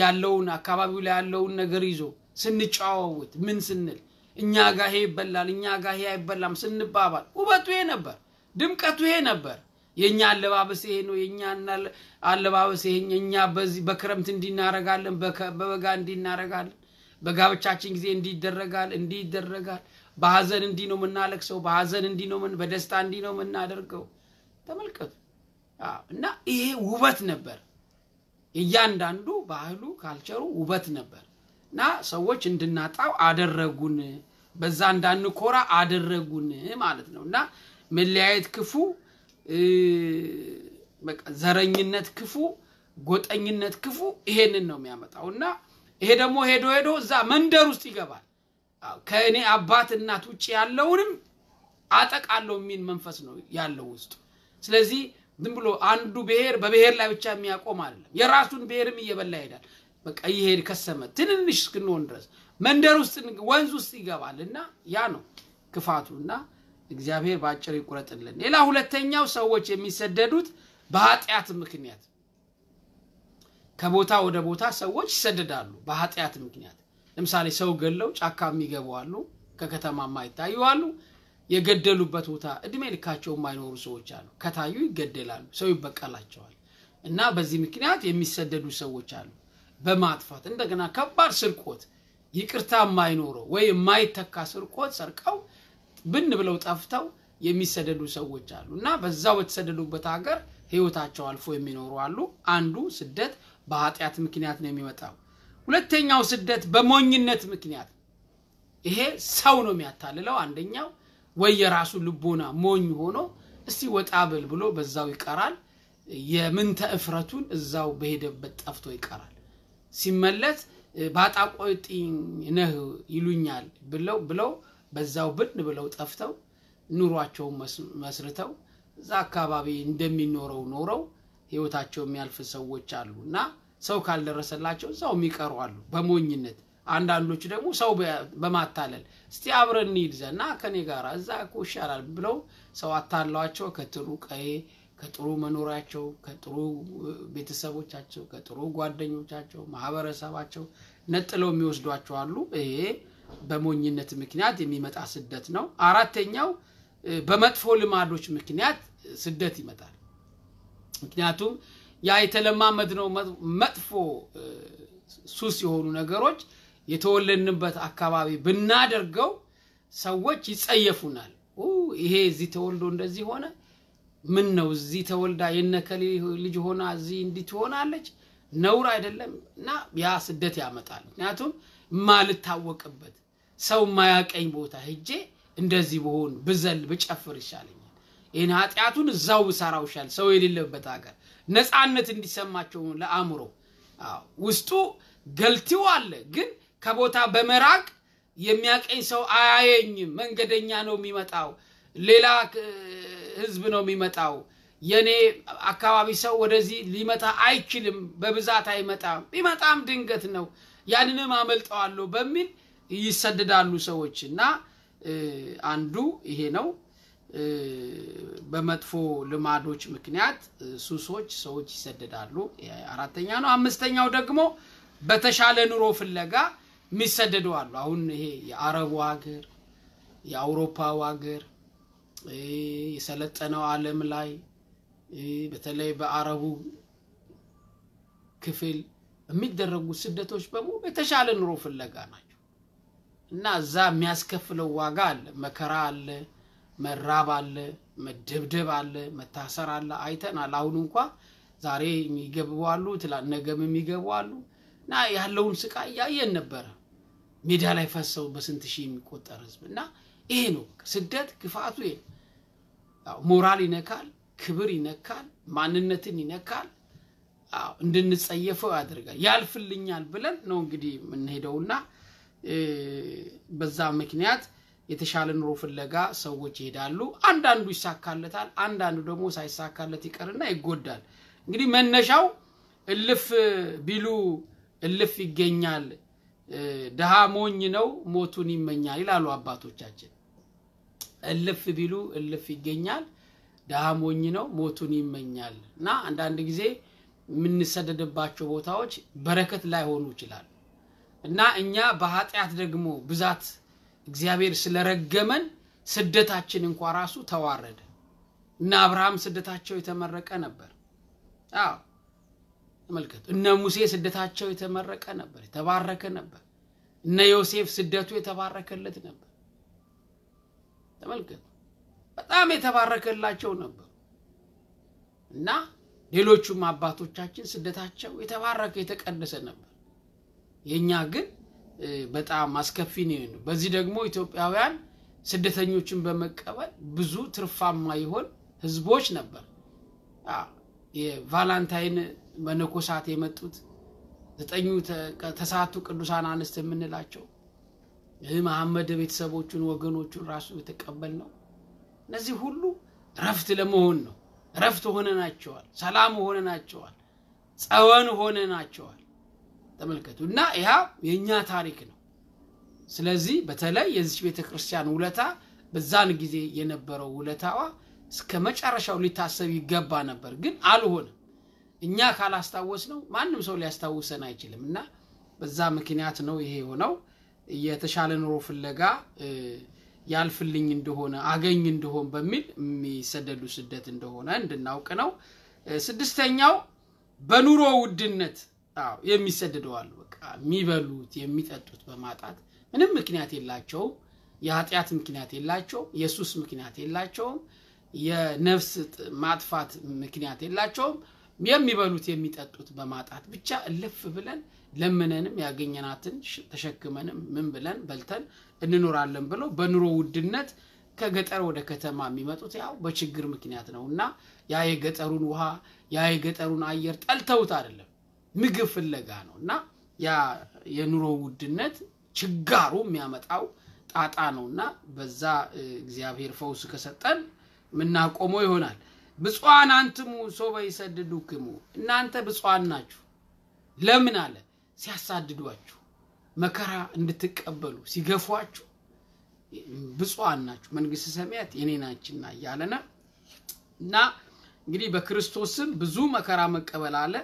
A: ያለውን አካባቢው ላይ ያለውን ነገር ይዞ ስንጫዋወት ምን ስንል እኛ ጋ ይበላል፣ እኛ ጋ አይበላም ስንባባል ውበቱ ይሄ ነበር፣ ድምቀቱ ይሄ ነበር። የእኛ አለባበስ ይሄ ነው፣ የእኛ አለባበስ ይሄ፣ እኛ በዚህ በክረምት እንዲናረጋለን፣ በበጋ እንዲናረጋለን፣ በጋብቻችን ጊዜ እንዲደረጋል እንዲደረጋል፣ በሀዘን እንዲ ነው የምናለቅሰው፣ በሀዘን እንዲ ነው፣ በደስታ እንዲ ነው የምናደርገው። ተመልከቱ። እና ይሄ ውበት ነበር። እያንዳንዱ ባህሉ ካልቸሩ ውበት ነበር እና ሰዎች እንድናጣው አደረጉን። በዛ እንዳንኮራ አደረጉን ማለት ነው እና መለያየት ክፉ፣ ዘረኝነት ክፉ፣ ጎጠኝነት ክፉ ይሄንን ነው የሚያመጣው እና ይሄ ደግሞ ሄዶ ሄዶ እዛ መንደር ውስጥ ይገባል። ከእኔ አባት እናት ውጭ ያለውንም አጠቃለው የሚል መንፈስ ነው ያለው ውስጡ። ስለዚህ ዝም ብሎ አንዱ ብሔር በብሔር ላይ ብቻ የሚያቆም አይደለም። የራሱን ብሔርም እየበላ ይሄዳል። በቃ ይሄድ ከሰመ ትንንሽ እስክንሆን ድረስ መንደር ውስጥ ወንዝ ውስጥ ይገባል እና ያ ነው ክፋቱ እና እግዚአብሔር በአጭር ይቁረጥልን። ሌላ ሁለተኛው ሰዎች የሚሰደዱት በኃጢአት ምክንያት ከቦታ ወደ ቦታ ሰዎች ይሰደዳሉ በኃጢአት ምክንያት። ለምሳሌ ሰው ገለው ጫካ የሚገቡ አሉ፣ ከከተማ የማይታዩ አሉ። የገደሉበት ቦታ እድሜ ልካቸው የማይኖሩ ሰዎች አሉ። ከታዩ ይገደላሉ፣ ሰው ይበቀላቸዋል። እና በዚህ ምክንያት የሚሰደዱ ሰዎች አሉ። በማጥፋት እንደገና ከባድ ስርቆት፣ ይቅርታ የማይኖረው ወይ የማይተካ ስርቆት ሰርቀው ብን ብለው ጠፍተው የሚሰደዱ ሰዎች አሉ እና በዛው በተሰደዱበት ሀገር ህይወታቸው አልፎ የሚኖሩ አሉ። አንዱ ስደት በኃጢአት ምክንያት ነው የሚመጣው። ሁለተኛው ስደት በሞኝነት ምክንያት ይሄ ሰው ነው የሚያታልለው። አንደኛው ወይ የራሱ ልቦና ሞኝ ሆኖ እስቲ ወጣ በል ብሎ በዛው ይቀራል። የምንተ እፍረቱን እዛው በሄደበት ጠፍቶ ይቀራል። ሲመለስ ባጣቆጢ ነህ ይሉኛል ብለው ብለው በዛው ብን ብለው ጠፍተው ኑሯቸውን መስርተው እዛ አካባቢ እንደሚኖረው ኖረው ህይወታቸው የሚያልፍ ሰዎች አሉ እና ሰው ካልደረሰላቸው እዛው የሚቀሩ አሉ በሞኝነት አንዳንዶች ደግሞ ሰው በማታለል እስቲ አብረን እንሂድ ዘና ከኔ ጋር እዛ እኮ ይሻላል ብለው ሰው አታለዋቸው ከጥሩ ቀዬ ከጥሩ መኖሪያቸው ከጥሩ ቤተሰቦቻቸው ከጥሩ ጓደኞቻቸው ማህበረሰባቸው ነጥለው የሚወስዷቸው አሉ። ይሄ በሞኝነት ምክንያት የሚመጣ ስደት ነው። አራተኛው በመጥፎ ልማዶች ምክንያት ስደት ይመጣል። ምክንያቱም ያ የተለማመድ ነው መጥፎ ሱስ የሆኑ ነገሮች የተወለድንበት አካባቢ ብናደርገው ሰዎች ይጸየፉናል። ይሄ እዚህ ተወልዶ እንደዚህ ሆነ፣ ምን ነው እዚህ ተወልዳ የነከሌ ልጅ ሆና እዚህ እንዲህ ትሆናለች፣ ነውር አይደለም እና ያ ስደት ያመጣል። ምክንያቱም ማልታወቅበት ሰው ማያቀኝ ቦታ ሄጄ እንደዚህ ብሆን ብዘል ብጨፍር ይሻለኛል። ይህን ኃጢአቱን እዛው ብሰራው ይሻል። ሰው የሌለበት ሀገር ነፃነት እንዲሰማቸው ለአእምሮ ውስጡ ገልቲው አለ ግን ከቦታ በመራቅ የሚያቀኝ ሰው አያየኝም። መንገደኛ ነው የሚመጣው፣ ሌላ ህዝብ ነው የሚመጣው። የኔ አካባቢ ሰው ወደዚህ ሊመጣ አይችልም፣ በብዛት አይመጣም፣ ቢመጣም ድንገት ነው፣ ያንንም አመልጠዋለሁ በሚል ይሰደዳሉ ሰዎች እና አንዱ ይሄ ነው። በመጥፎ ልማዶች ምክንያት ሱሶች ሰዎች ይሰደዳሉ። አራተኛ ነው። አምስተኛው ደግሞ በተሻለ ኑሮ ፍለጋ የሚሰደዱ አሉ። አሁን ይሄ የአረቡ ሀገር የአውሮፓው ሀገር የሰለጠነው ዓለም ላይ በተለይ በአረቡ ክፍል የሚደረጉ ስደቶች በሙሉ የተሻለ ኑሮ ፍለጋ ናቸው እና እዛ የሚያስከፍለው ዋጋ አለ፣ መከራ አለ፣ መራብ አለ፣ መደብደብ አለ፣ መታሰር አለ። አይተናል። አሁን እንኳ ዛሬ የሚገቡ አሉ፣ ትላንት ነገም የሚገቡ አሉ እና ያለውን ስቃይ እያየን ነበረ። ሜዳ ላይ ፈሰው በስንት ሺህ የሚቆጠር ህዝብ እና ይሄ ነው ስደት ግፋቱ። ይሄ ሞራል ይነካል፣ ክብር ይነካል፣ ማንነትን ይነካል፣ እንድንጸየፈው ያደርጋል። ያልፍልኛል ብለን ነው እንግዲህ የምንሄደው እና በዛ ምክንያት የተሻለ ኑሮ ፍለጋ ሰዎች ይሄዳሉ። አንዳንዱ ይሳካለታል፣ አንዳንዱ ደግሞ ሳይሳካለት ይቀርና ይጎዳል። እንግዲህ መነሻው እልፍ ቢሉ እልፍ ይገኛል ድሃ ሞኝ ነው ሞቱን ይመኛል ይላሉ አባቶቻችን። እልፍ ቢሉ እልፍ ይገኛል። ድሃ ሞኝ ነው ሞቱን ይመኛል እና አንዳንድ ጊዜ የምንሰደድባቸው ቦታዎች በረከት ላይሆኑ ይችላሉ እና እኛ በኃጢአት ደግሞ ብዛት እግዚአብሔር ስለረገመን ስደታችን እንኳ ራሱ ተዋረደ እና አብርሃም ስደታቸው የተመረቀ ነበር። አዎ ተመልከቱ። እነ ሙሴ ስደታቸው የተመረቀ ነበር፣ የተባረከ ነበር። እነ ዮሴፍ ስደቱ የተባረከለት ነበር። ተመልከቱ። በጣም የተባረከላቸው ነበር እና ሌሎቹም አባቶቻችን ስደታቸው የተባረከ የተቀደሰ ነበር። የእኛ ግን በጣም አስከፊ ነው። በዚህ ደግሞ ኢትዮጵያውያን ስደተኞችን በመቀበል ብዙ ትርፋማ ይሆን ህዝቦች ነበር። የቫላንታይን መነኮሳት የመጡት ዘጠኙ ተሳቱ ቅዱሳን አንስት የምንላቸው ይህ መሐመድ ቤተሰቦቹን ወገኖቹን ራሱ የተቀበል ነው። እነዚህ ሁሉ እረፍት ለመሆን ነው። ሆነ ሆነናቸዋል። ሰላም ሆነናቸዋል። ጸወን ናቸዋል ተመልከቱ እና ያ የእኛ ታሪክ ነው። ስለዚህ በተለይ የዚች ቤተ ክርስቲያን ውለታ በዛን ጊዜ የነበረው ውለታዋ እስከ መጨረሻው ሊታሰብ ይገባ ነበር፣ ግን አልሆነም። እኛ ካላስታወስ ነው ማንም ሰው ሊያስታውሰን አይችልም እና በዛ ምክንያት ነው ይሄ የሆነው የተሻለ ኑሮ ፍለጋ ያልፍልኝ እንደሆነ አገኝ እንደሆን በሚል የሚሰደዱ ስደት እንደሆነ እንድናውቅ ነው ስድስተኛው በኑሮ ውድነት የሚሰደደዋል በቃ የሚበሉት የሚጠጡት በማጣት ምንም ምክንያት የላቸውም የኃጢአት ምክንያት የላቸውም የሱስ ምክንያት የላቸውም የነፍስ ማጥፋት ምክንያት የላቸውም የሚበሉት የሚጠጡት በማጣት ብቻ እልፍ ብለን ለምነንም ያገኘናትን ተሸክመንም ምን ብለን በልተን እንኖራለን ብለው በኑሮ ውድነት ከገጠር ወደ ከተማ የሚመጡት ያው በችግር ምክንያት ነው እና ያ የገጠሩን ውሃ ያ የገጠሩን አየር ጠልተውት አይደለም፣ ምግብ ፍለጋ ነው እና ያ የኑሮ ውድነት ችጋሩ የሚያመጣው ጣጣ ነው እና በዛ እግዚአብሔር ፈውስ ከሰጠን የምናቆመው ይሆናል። ብፁዓን አንትሙ ይሰድዱ ክሙ እናንተ ብፁዓን ናችሁ። ለምን አለ ሲያሳድዷችሁ፣ መከራ እንድትቀበሉ ሲገፏችሁ ብፁዓን ናችሁ፣ መንግስት ሰማያት የኔ ናችና እያለና እና እንግዲህ በክርስቶስም ብዙ መከራ መቀበል አለ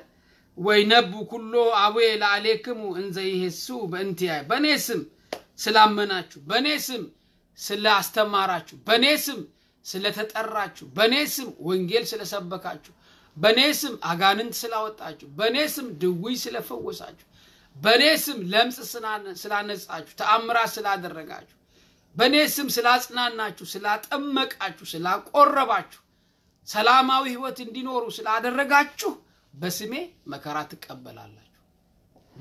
A: ወይ ነቡ ኩሎ አዌ ለአሌክሙ እንዘ ይሄሱ በእንቲያ በእኔ ስም ስላመናችሁ፣ በእኔ ስም ስላስተማራችሁ፣ በእኔ ስም ስለተጠራችሁ፣ በእኔ ስም ወንጌል ስለሰበካችሁ፣ በእኔ ስም አጋንንት ስላወጣችሁ፣ በእኔ ስም ድውይ ስለፈወሳችሁ፣ በእኔ ስም ለምጽ ስላነጻችሁ፣ ተአምራ ስላደረጋችሁ፣ በእኔ ስም ስላጽናናችሁ፣ ስላጠመቃችሁ፣ ስላቆረባችሁ፣ ሰላማዊ ህይወት እንዲኖሩ ስላደረጋችሁ በስሜ መከራ ትቀበላላችሁ።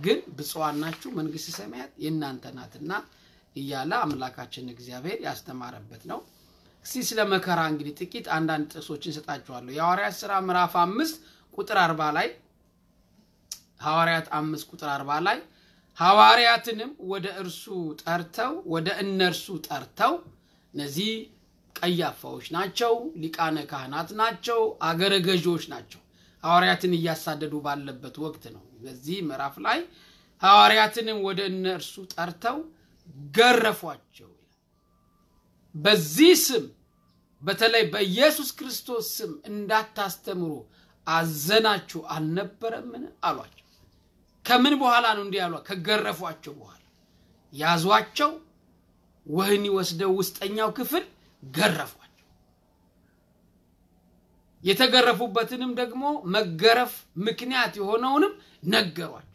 A: ግን ብፁዓን ናችሁ፣ መንግሥተ ሰማያት የእናንተ ናትና እያለ አምላካችን እግዚአብሔር ያስተማረበት ነው። እስቲ ስለ መከራ እንግዲህ ጥቂት አንዳንድ ጥቅሶችን እንሰጣችኋለሁ። የሐዋርያት ሥራ ምዕራፍ አምስት ቁጥር አርባ ላይ ሐዋርያት አምስት ቁጥር አርባ ላይ ሐዋርያትንም ወደ እርሱ ጠርተው ወደ እነርሱ ጠርተው እነዚህ ቀያፋዎች ናቸው፣ ሊቃነ ካህናት ናቸው፣ አገረ ገዢዎች ናቸው። ሐዋርያትን እያሳደዱ ባለበት ወቅት ነው። በዚህ ምዕራፍ ላይ ሐዋርያትንም ወደ እነርሱ ጠርተው ገረፏቸው በዚህ ስም በተለይ በኢየሱስ ክርስቶስ ስም እንዳታስተምሩ አዘናችሁ አልነበረምን አሏቸው። ከምን በኋላ ነው እንዲህ ያሏ? ከገረፏቸው በኋላ ያዟቸው፣ ወህኒ ወስደው ውስጠኛው ክፍል ገረፏቸው። የተገረፉበትንም ደግሞ መገረፍ ምክንያት የሆነውንም ነገሯቸው።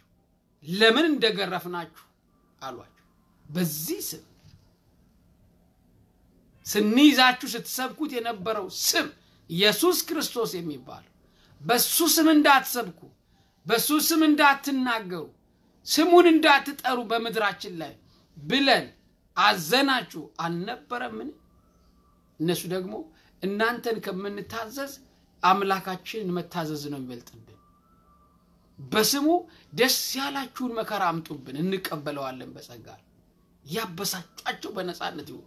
A: ለምን እንደገረፍናችሁ አሏቸው። በዚህ ስም ስንይዛችሁ ስትሰብኩት የነበረው ስም ኢየሱስ ክርስቶስ የሚባለው በሱ ስም እንዳትሰብኩ፣ በሱ ስም እንዳትናገሩ፣ ስሙን እንዳትጠሩ በምድራችን ላይ ብለን አዘናችሁ አልነበረምን? እነሱ ደግሞ እናንተን ከምንታዘዝ አምላካችንን መታዘዝ ነው የሚበልጥብን። በስሙ ደስ ያላችሁን መከራ አምጡብን፣ እንቀበለዋለን። በጸጋ ያበሳጫቸው በነፃነት ይሁን።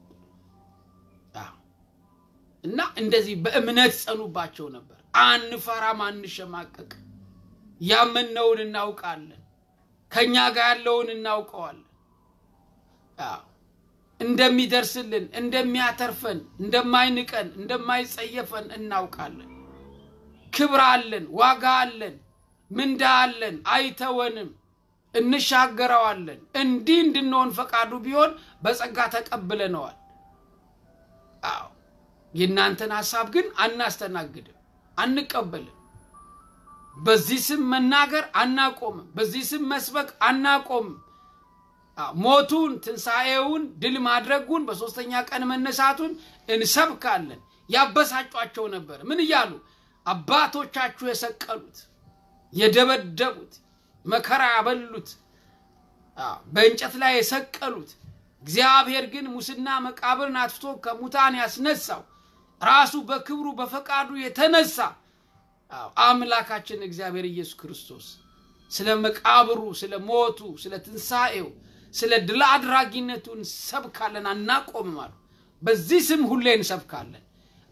A: እና እንደዚህ በእምነት ጸኑባቸው ነበር። አንፈራም፣ አንሸማቀቅ፣ ያመነውን እናውቃለን፣ ከእኛ ጋር ያለውን እናውቀዋለን፣ እንደሚደርስልን፣ እንደሚያተርፈን፣ እንደማይንቀን፣ እንደማይጸየፈን እናውቃለን። ክብር አለን፣ ዋጋ አለን፣ ምንዳ አለን፣ አይተወንም፣ እንሻገረዋለን። እንዲህ እንድንሆን ፈቃዱ ቢሆን በጸጋ ተቀብለነዋል። የእናንተን ሀሳብ ግን አናስተናግድም፣ አንቀበልም። በዚህ ስም መናገር አናቆምም። በዚህ ስም መስበክ አናቆምም። ሞቱን፣ ትንሣኤውን፣ ድል ማድረጉን፣ በሶስተኛ ቀን መነሳቱን እንሰብካለን። ያበሳጯቸው ነበር። ምን እያሉ አባቶቻችሁ የሰቀሉት፣ የደበደቡት፣ መከራ ያበሉት፣ በእንጨት ላይ የሰቀሉት እግዚአብሔር ግን ሙስና መቃብርን አጥፍቶ ከሙታን ያስነሳው ራሱ በክብሩ በፈቃዱ የተነሳ አምላካችን እግዚአብሔር ኢየሱስ ክርስቶስ ስለ መቃብሩ፣ ስለ ሞቱ፣ ስለ ትንሣኤው፣ ስለ ድል አድራጊነቱ እንሰብካለን፣ አናቆምም አሉ። በዚህ ስም ሁሌ እንሰብካለን፣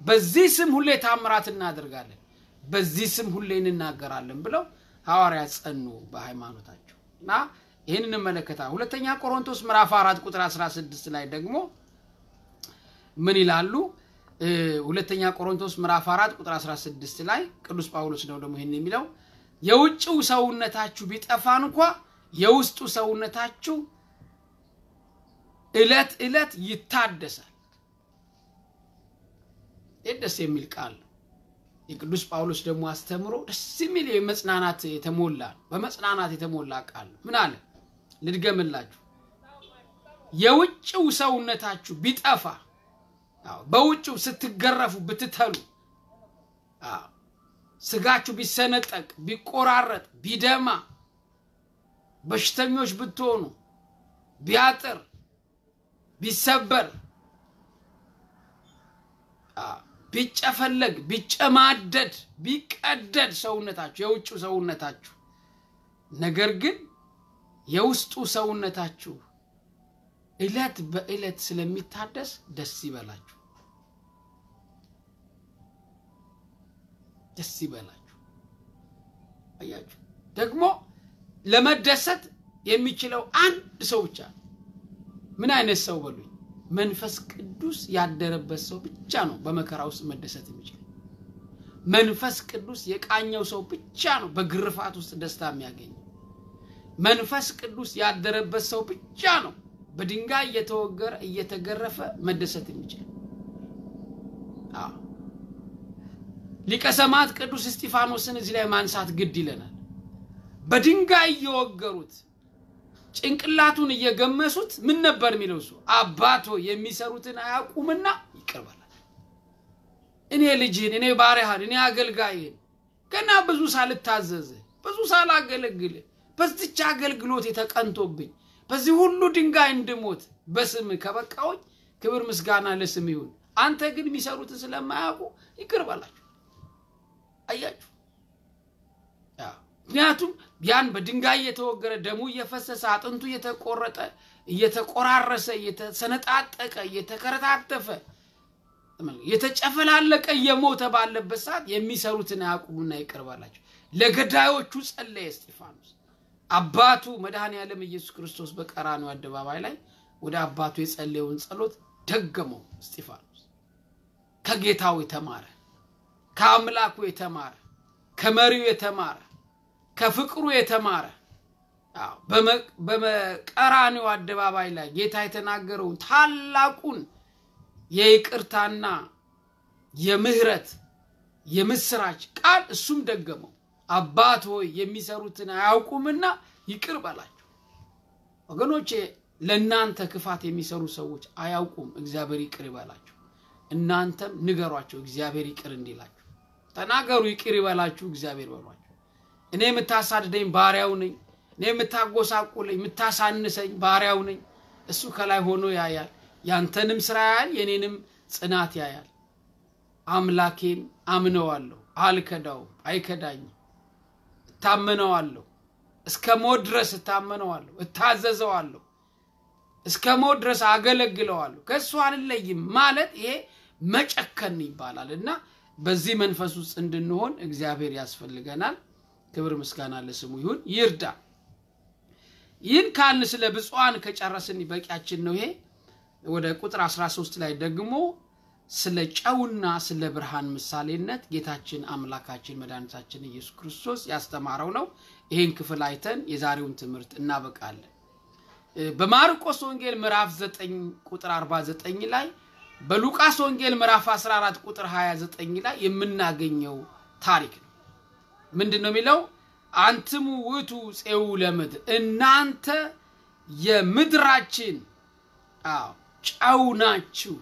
A: በዚህ ስም ሁሌ ታምራት እናደርጋለን፣ በዚህ ስም ሁሌ እንናገራለን ብለው ሐዋርያ ጸኑ በሃይማኖታቸው እና ይህን እንመለከታል። ሁለተኛ ቆሮንቶስ ምዕራፍ አራት ቁጥር 16 ላይ ደግሞ ምን ይላሉ? ሁለተኛ ቆሮንቶስ ምዕራፍ አራት ቁጥር 16 ላይ ቅዱስ ጳውሎስ ነው ደግሞ ይህን የሚለው የውጭው ሰውነታችሁ ቢጠፋ እንኳ የውስጡ ሰውነታችሁ እለት እለት ይታደሳል። ይህ ደስ የሚል ቃል የቅዱስ ጳውሎስ ደግሞ አስተምሮ ደስ የሚል የመጽናናት የተሞላ በመጽናናት የተሞላ ቃል ምን አለ? ልድገምላችሁ፣ የውጭው ሰውነታችሁ ቢጠፋ በውጭው ስትገረፉ ብትተሉ፣ ስጋችሁ ቢሰነጠቅ፣ ቢቆራረጥ፣ ቢደማ፣ በሽተኞች ብትሆኑ፣ ቢያጥር፣ ቢሰበር፣ ቢጨፈለግ፣ ቢጨማደድ፣ ቢቀደድ ሰውነታችሁ የውጭው ሰውነታችሁ ነገር ግን የውስጡ ሰውነታችሁ ዕለት በዕለት ስለሚታደስ ደስ ይበላችሁ ደስ ይበላችሁ። አያችሁ፣ ደግሞ ለመደሰት የሚችለው አንድ ሰው ብቻ ምን አይነት ሰው በሉኝ? መንፈስ ቅዱስ ያደረበት ሰው ብቻ ነው በመከራ ውስጥ መደሰት የሚችለው። መንፈስ ቅዱስ የቃኘው ሰው ብቻ ነው በግርፋት ውስጥ ደስታ የሚያገኝ። መንፈስ ቅዱስ ያደረበት ሰው ብቻ ነው በድንጋይ እየተወገረ እየተገረፈ መደሰት የሚችል ሊቀሰማት ቅዱስ እስጢፋኖስን እዚህ ላይ ማንሳት ግድ ይለናል በድንጋይ እየወገሩት ጭንቅላቱን እየገመሱት ምን ነበር የሚለው እሱ አባቶ የሚሰሩትን አያውቁምና ይቀርባል እኔ ልጅህን እኔ ባሪያህን እኔ አገልጋይህን ገና ብዙ ሳልታዘዝህ ብዙ ሳላገለግልህ በዚች አገልግሎት የተቀንቶብኝ በዚህ ሁሉ ድንጋይ እንድሞት በስም ከበቃውኝ ክብር ምስጋና ለስም ይሁን። አንተ ግን የሚሰሩትን ስለማያውቁ ይቅር በላችሁ። አያችሁ። ምክንያቱም ያን በድንጋይ እየተወገረ ደሙ እየፈሰሰ አጥንቱ እየተቆረጠ እየተቆራረሰ እየተሰነጣጠቀ እየተከረታተፈ የተጨፈላለቀ እየሞተ ባለበት ሰዓት የሚሰሩትን አያውቁምና ይቅር በላቸው። ለገዳዮቹ ጸለየ እስጢፋኖስ። አባቱ መድኃኔ ዓለም ኢየሱስ ክርስቶስ በቀራንዮ አደባባይ ላይ ወደ አባቱ የጸለየውን ጸሎት ደገመው። እስጢፋኖስ ከጌታው የተማረ ከአምላኩ የተማረ ከመሪው የተማረ ከፍቅሩ የተማረ በቀራንዮ አደባባይ ላይ ጌታ የተናገረውን ታላቁን የይቅርታና የምህረት የምስራች ቃል እሱም ደገመው። አባት ሆይ የሚሰሩትን አያውቁምና ይቅር በላቸው። ወገኖቼ ለእናንተ ክፋት የሚሰሩ ሰዎች አያውቁም፣ እግዚአብሔር ይቅር ይበላችሁ እናንተም ንገሯቸው፣ እግዚአብሔር ይቅር እንዲላችሁ ተናገሩ። ይቅር ይበላችሁ፣ እግዚአብሔር በሏቸው። እኔ የምታሳድደኝ ባሪያው ነኝ። እኔ የምታጎሳቁለኝ የምታሳንሰኝ ባሪያው ነኝ። እሱ ከላይ ሆኖ ያያል፣ ያንተንም ስራ ያያል፣ የእኔንም ጽናት ያያል። አምላኬን አምነዋለሁ፣ አልከዳውም፣ አይከዳኝም። እታመነዋለሁ። እስከ ሞት ድረስ እታመነዋለሁ፣ እታዘዘዋለሁ፣ እስከ ሞት ድረስ አገለግለዋለሁ፣ ከእሱ አልለይም ማለት ይሄ መጨከን ይባላል እና በዚህ መንፈስ ውስጥ እንድንሆን እግዚአብሔር ያስፈልገናል። ክብር ምስጋና ለስሙ ይሁን፣ ይርዳ። ይህን ካልን ስለ ብፅዋን ከጨረስን በቂያችን ነው። ይሄ ወደ ቁጥር 13 ላይ ደግሞ ስለ ጨውና ስለ ብርሃን ምሳሌነት ጌታችን አምላካችን መድኃኒታችን ኢየሱስ ክርስቶስ ያስተማረው ነው። ይህን ክፍል አይተን የዛሬውን ትምህርት እናበቃለን። በማርቆስ ወንጌል ምዕራፍ 9 ቁጥር 49 ላይ በሉቃስ ወንጌል ምዕራፍ 14 ቁጥር 29 ላይ የምናገኘው ታሪክ ነው። ምንድን ነው የሚለው? አንትሙ ውቱ ፄው ለምድር፣ እናንተ የምድራችን ጨው ናችሁ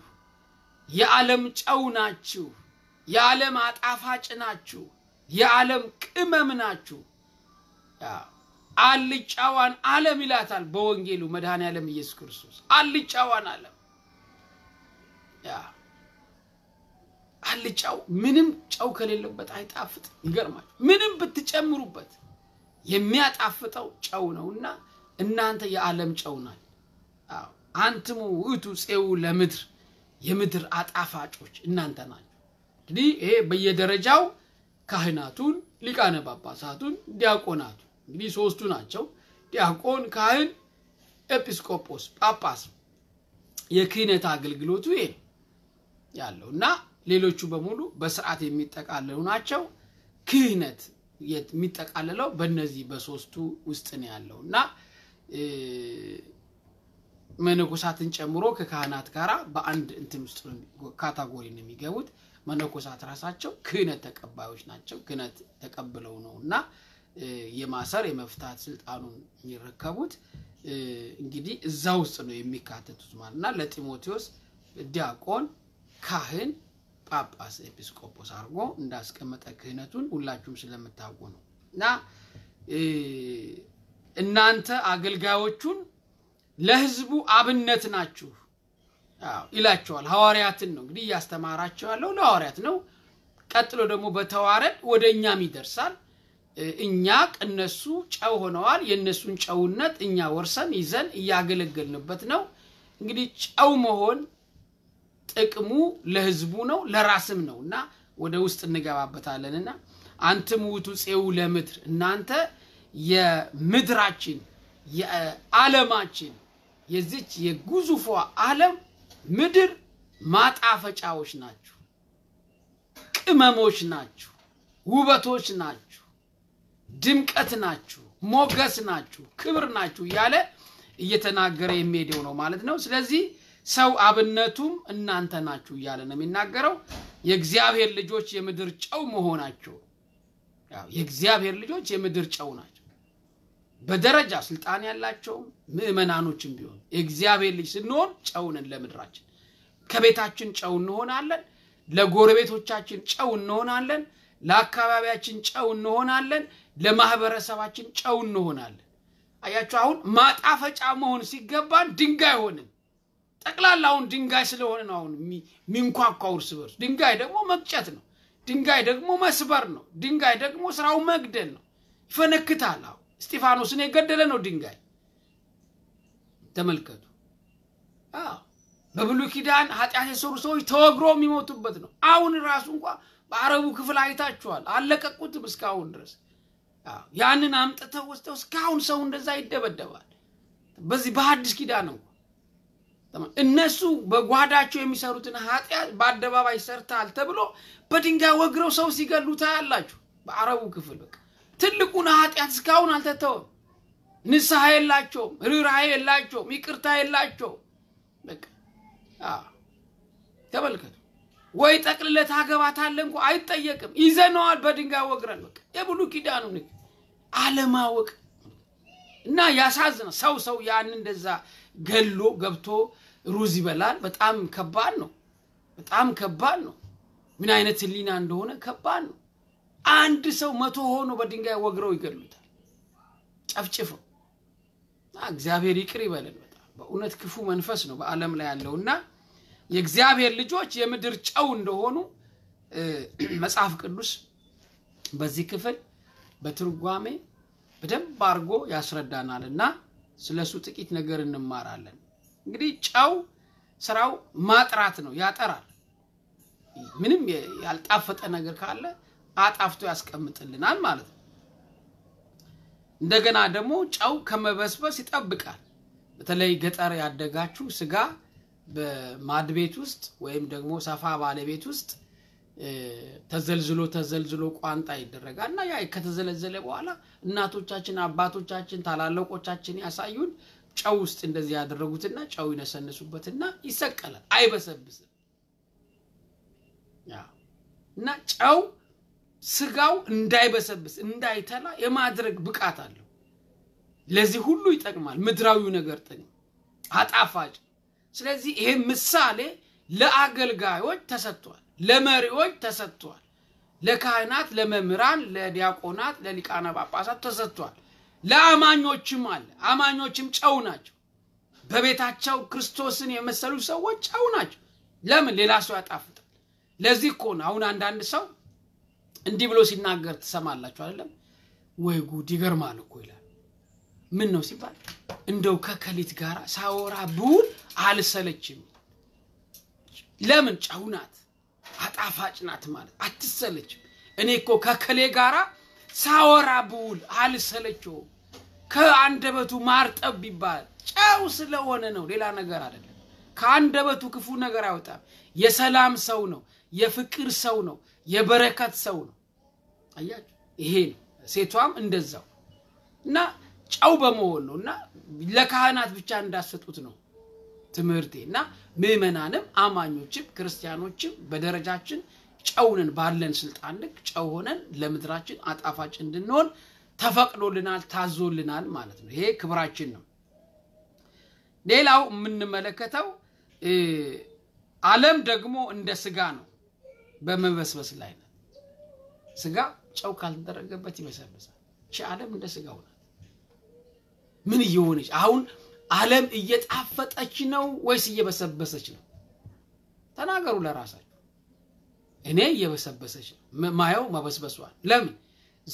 A: የዓለም ጨው ናችሁ፣ የዓለም አጣፋጭ ናችሁ፣ የዓለም ቅመም ናችሁ። አልጫዋን ዓለም ይላታል በወንጌሉ መድኃኔ ዓለም ኢየሱስ ክርስቶስ። አልጫዋን ዓለም አልጫው ምንም ጨው ከሌለበት አይጣፍጥ ይገርማል ምንም ብትጨምሩበት የሚያጣፍጠው ጨው ነውና እናንተ የዓለም ጨው ናል አንትሙ ውእቱ ጼው ለምድር የምድር አጣፋጮች እናንተ ናቸው። እንግዲህ ይሄ በየደረጃው ካህናቱን፣ ሊቃነ ጳጳሳቱን፣ ዲያቆናቱ እንግዲህ ሶስቱ ናቸው። ዲያቆን፣ ካህን፣ ኤጲስቆጶስ፣ ጳጳስ የክህነት አገልግሎቱ ይሄ ነው ያለው እና ሌሎቹ በሙሉ በስርዓት የሚጠቃለሉ ናቸው። ክህነት የሚጠቃለለው በእነዚህ በሶስቱ ውስጥ ነው ያለው እና መነኮሳትን ጨምሮ ከካህናት ጋር በአንድ እንትን ውስጥ ካታጎሪ ነው የሚገቡት። መነኮሳት ራሳቸው ክህነት ተቀባዮች ናቸው። ክህነት ተቀብለው ነው እና የማሰር የመፍታት ስልጣኑን የሚረከቡት። እንግዲህ እዛ ውስጥ ነው የሚካተቱት ማለት እና ለጢሞቴዎስ ዲያቆን፣ ካህን፣ ጳጳስ፣ ኤጲስቆጶስ አድርጎ እንዳስቀመጠ ክህነቱን ሁላችሁም ስለምታውቁ ነው እና እናንተ አገልጋዮቹን ለህዝቡ አብነት ናችሁ ይላቸዋል። ሐዋርያትን ነው እንግዲህ እያስተማራቸው ያለው ለሐዋርያት ነው። ቀጥሎ ደግሞ በተዋረድ ወደ እኛም ይደርሳል። እኛ እነሱ ጨው ሆነዋል። የእነሱን ጨውነት እኛ ወርሰን ይዘን እያገለገልንበት ነው። እንግዲህ ጨው መሆን ጥቅሙ ለህዝቡ ነው ለራስም ነው እና ወደ ውስጥ እንገባበታለንና አንትም ውእቱ ጼው ለምድር እናንተ የምድራችን የዓለማችን የዚች የግዙፏ ዓለም ምድር ማጣፈጫዎች ናችሁ፣ ቅመሞች ናችሁ፣ ውበቶች ናችሁ፣ ድምቀት ናችሁ፣ ሞገስ ናችሁ፣ ክብር ናችሁ እያለ እየተናገረ የሚሄደው ነው ማለት ነው። ስለዚህ ሰው አብነቱም እናንተ ናችሁ እያለ ነው የሚናገረው። የእግዚአብሔር ልጆች የምድር ጨው መሆናቸው የእግዚአብሔር ልጆች የምድር ጨው ናቸው። በደረጃ ስልጣን ያላቸው ምእመናኖችም ቢሆን የእግዚአብሔር ልጅ ስንሆን ጨውን ለምድራችን ከቤታችን ጨው እንሆናለን ለጎረቤቶቻችን ጨው እንሆናለን ለአካባቢያችን ጨው እንሆናለን ለማህበረሰባችን ጨው እንሆናለን አያቸው አሁን ማጣፈጫ መሆን ሲገባን ድንጋይ ሆንን ጠቅላላ አሁን ድንጋይ ስለሆነ ነው አሁን ሚንኳኳው ውርስ በርስ ድንጋይ ደግሞ መቅጨት ነው ድንጋይ ደግሞ መስበር ነው ድንጋይ ደግሞ ስራው መግደል ነው ይፈነክታል አሁን እስጢፋኖስን የገደለ ነው ድንጋይ። ተመልከቱ። በብሉይ ኪዳን ኃጢአት የሰሩ ሰዎች ተወግሮ የሚሞቱበት ነው። አሁን ራሱ እንኳ በአረቡ ክፍል አይታችኋል። አለቀቁትም እስካሁን ድረስ ያንን አምጥተው ወስደው እስካሁን ሰው እንደዛ ይደበደባል። በዚህ በአዲስ ኪዳን ነው። እነሱ በጓዳቸው የሚሰሩትን ኃጢአት በአደባባይ ሰርተሃል ተብሎ በድንጋይ ወግረው ሰው ሲገሉ ታያላችሁ። በአረቡ ክፍል በቃ ትልቁን ኃጢአት እስካሁን አልተተውም። ንስሐ የላቸውም፣ ርኅራኄ የላቸውም፣ ይቅርታ የላቸውም። ተመልከቱ። ወይ ጠቅልለህ ታገባታለህ እንኳ አይጠየቅም። ይዘነዋል፣ በድንጋይ ወግረን። በቃ የብሉ ኪዳኑ አለማወቅ እና ያሳዝነ ሰው ሰው ያን እንደዛ ገሎ ገብቶ ሩዝ ይበላል። በጣም ከባድ ነው። በጣም ከባድ ነው። ምን አይነት ህሊና እንደሆነ ከባድ ነው። አንድ ሰው መቶ ሆኖ በድንጋይ ወግረው ይገሉታል፣ ጨፍጭፈው። እግዚአብሔር ይቅር ይበለን። በጣም በእውነት ክፉ መንፈስ ነው በዓለም ላይ ያለው እና የእግዚአብሔር ልጆች የምድር ጨው እንደሆኑ መጽሐፍ ቅዱስ በዚህ ክፍል በትርጓሜ በደንብ አድርጎ ያስረዳናል እና ስለሱ ጥቂት ነገር እንማራለን። እንግዲህ ጨው ስራው ማጥራት ነው፣ ያጠራል። ምንም ያልጣፈጠ ነገር ካለ አጣፍቶ ያስቀምጥልናል ማለት ነው። እንደገና ደግሞ ጨው ከመበስበስ ይጠብቃል። በተለይ ገጠር ያደጋችሁ ስጋ በማድቤት ውስጥ ወይም ደግሞ ሰፋ ባለቤት ውስጥ ተዘልዝሎ ተዘልዝሎ ቋንጣ ይደረጋል እና ያ ከተዘለዘለ በኋላ እናቶቻችን፣ አባቶቻችን፣ ታላላቆቻችን ያሳዩን ጨው ውስጥ እንደዚህ ያደረጉትና ጨው ይነሰንሱበትና ይሰቀላል። አይበሰብስም እና ጨው ስጋው እንዳይበሰብስ እንዳይተላ የማድረግ ብቃት አለው። ለዚህ ሁሉ ይጠቅማል። ምድራዊው ነገር ጥቅም አጣፋጭ። ስለዚህ ይሄ ምሳሌ ለአገልጋዮች ተሰጥቷል፣ ለመሪዎች ተሰጥቷል፣ ለካህናት፣ ለመምህራን፣ ለዲያቆናት፣ ለሊቃነ ጳጳሳት ተሰጥቷል። ለአማኞችም አለ። አማኞችም ጨው ናቸው። በቤታቸው ክርስቶስን የመሰሉ ሰዎች ጨው ናቸው። ለምን ሌላ ሰው ያጣፍጣል። ለዚህ እኮ ነው አሁን አንዳንድ ሰው እንዲህ ብሎ ሲናገር ትሰማላችሁ አይደለም ወይ ጉድ ይገርማል እኮ ይላል ምን ነው ሲባል እንደው ከከሊት ጋር ሳወራ ብውል አልሰለችም ለምን ጨው ናት አጣፋጭ ናት ማለት አትሰለችም እኔ እኮ ከከሌ ጋራ ሳወራ ብውል አልሰለችው ከአንደበቱ ማርጠብ ይባላል ጨው ስለሆነ ነው ሌላ ነገር አይደለም ከአንደበቱ ክፉ ነገር አይወጣም የሰላም ሰው ነው የፍቅር ሰው ነው የበረከት ሰው ነው አያችሁ ይሄ ሴቷም እንደዛው እና ጨው በመሆን ነው እና ለካህናት ብቻ እንዳሰጡት ነው ትምህርቴ እና ምእመናንም አማኞችም ክርስቲያኖችም በደረጃችን ጨውንን ባለን ስልጣን ልክ ጨው ሆነን ለምድራችን አጣፋጭ እንድንሆን ተፈቅዶልናል ታዞልናል ማለት ነው ይሄ ክብራችን ነው ሌላው የምንመለከተው አለም ደግሞ እንደ ስጋ ነው በመበስበስ ላይ ነው ስጋ ጨው ካልተደረገበት ይበሰብሳል። ሺ ዓለም እንደ ስጋው ናት። ምን እየሆነች አሁን ዓለም እየጣፈጠች ነው ወይስ እየበሰበሰች ነው? ተናገሩ ለራሳችሁ። እኔ እየበሰበሰች ነው ማየው፣ መበስበሷል። ለምን?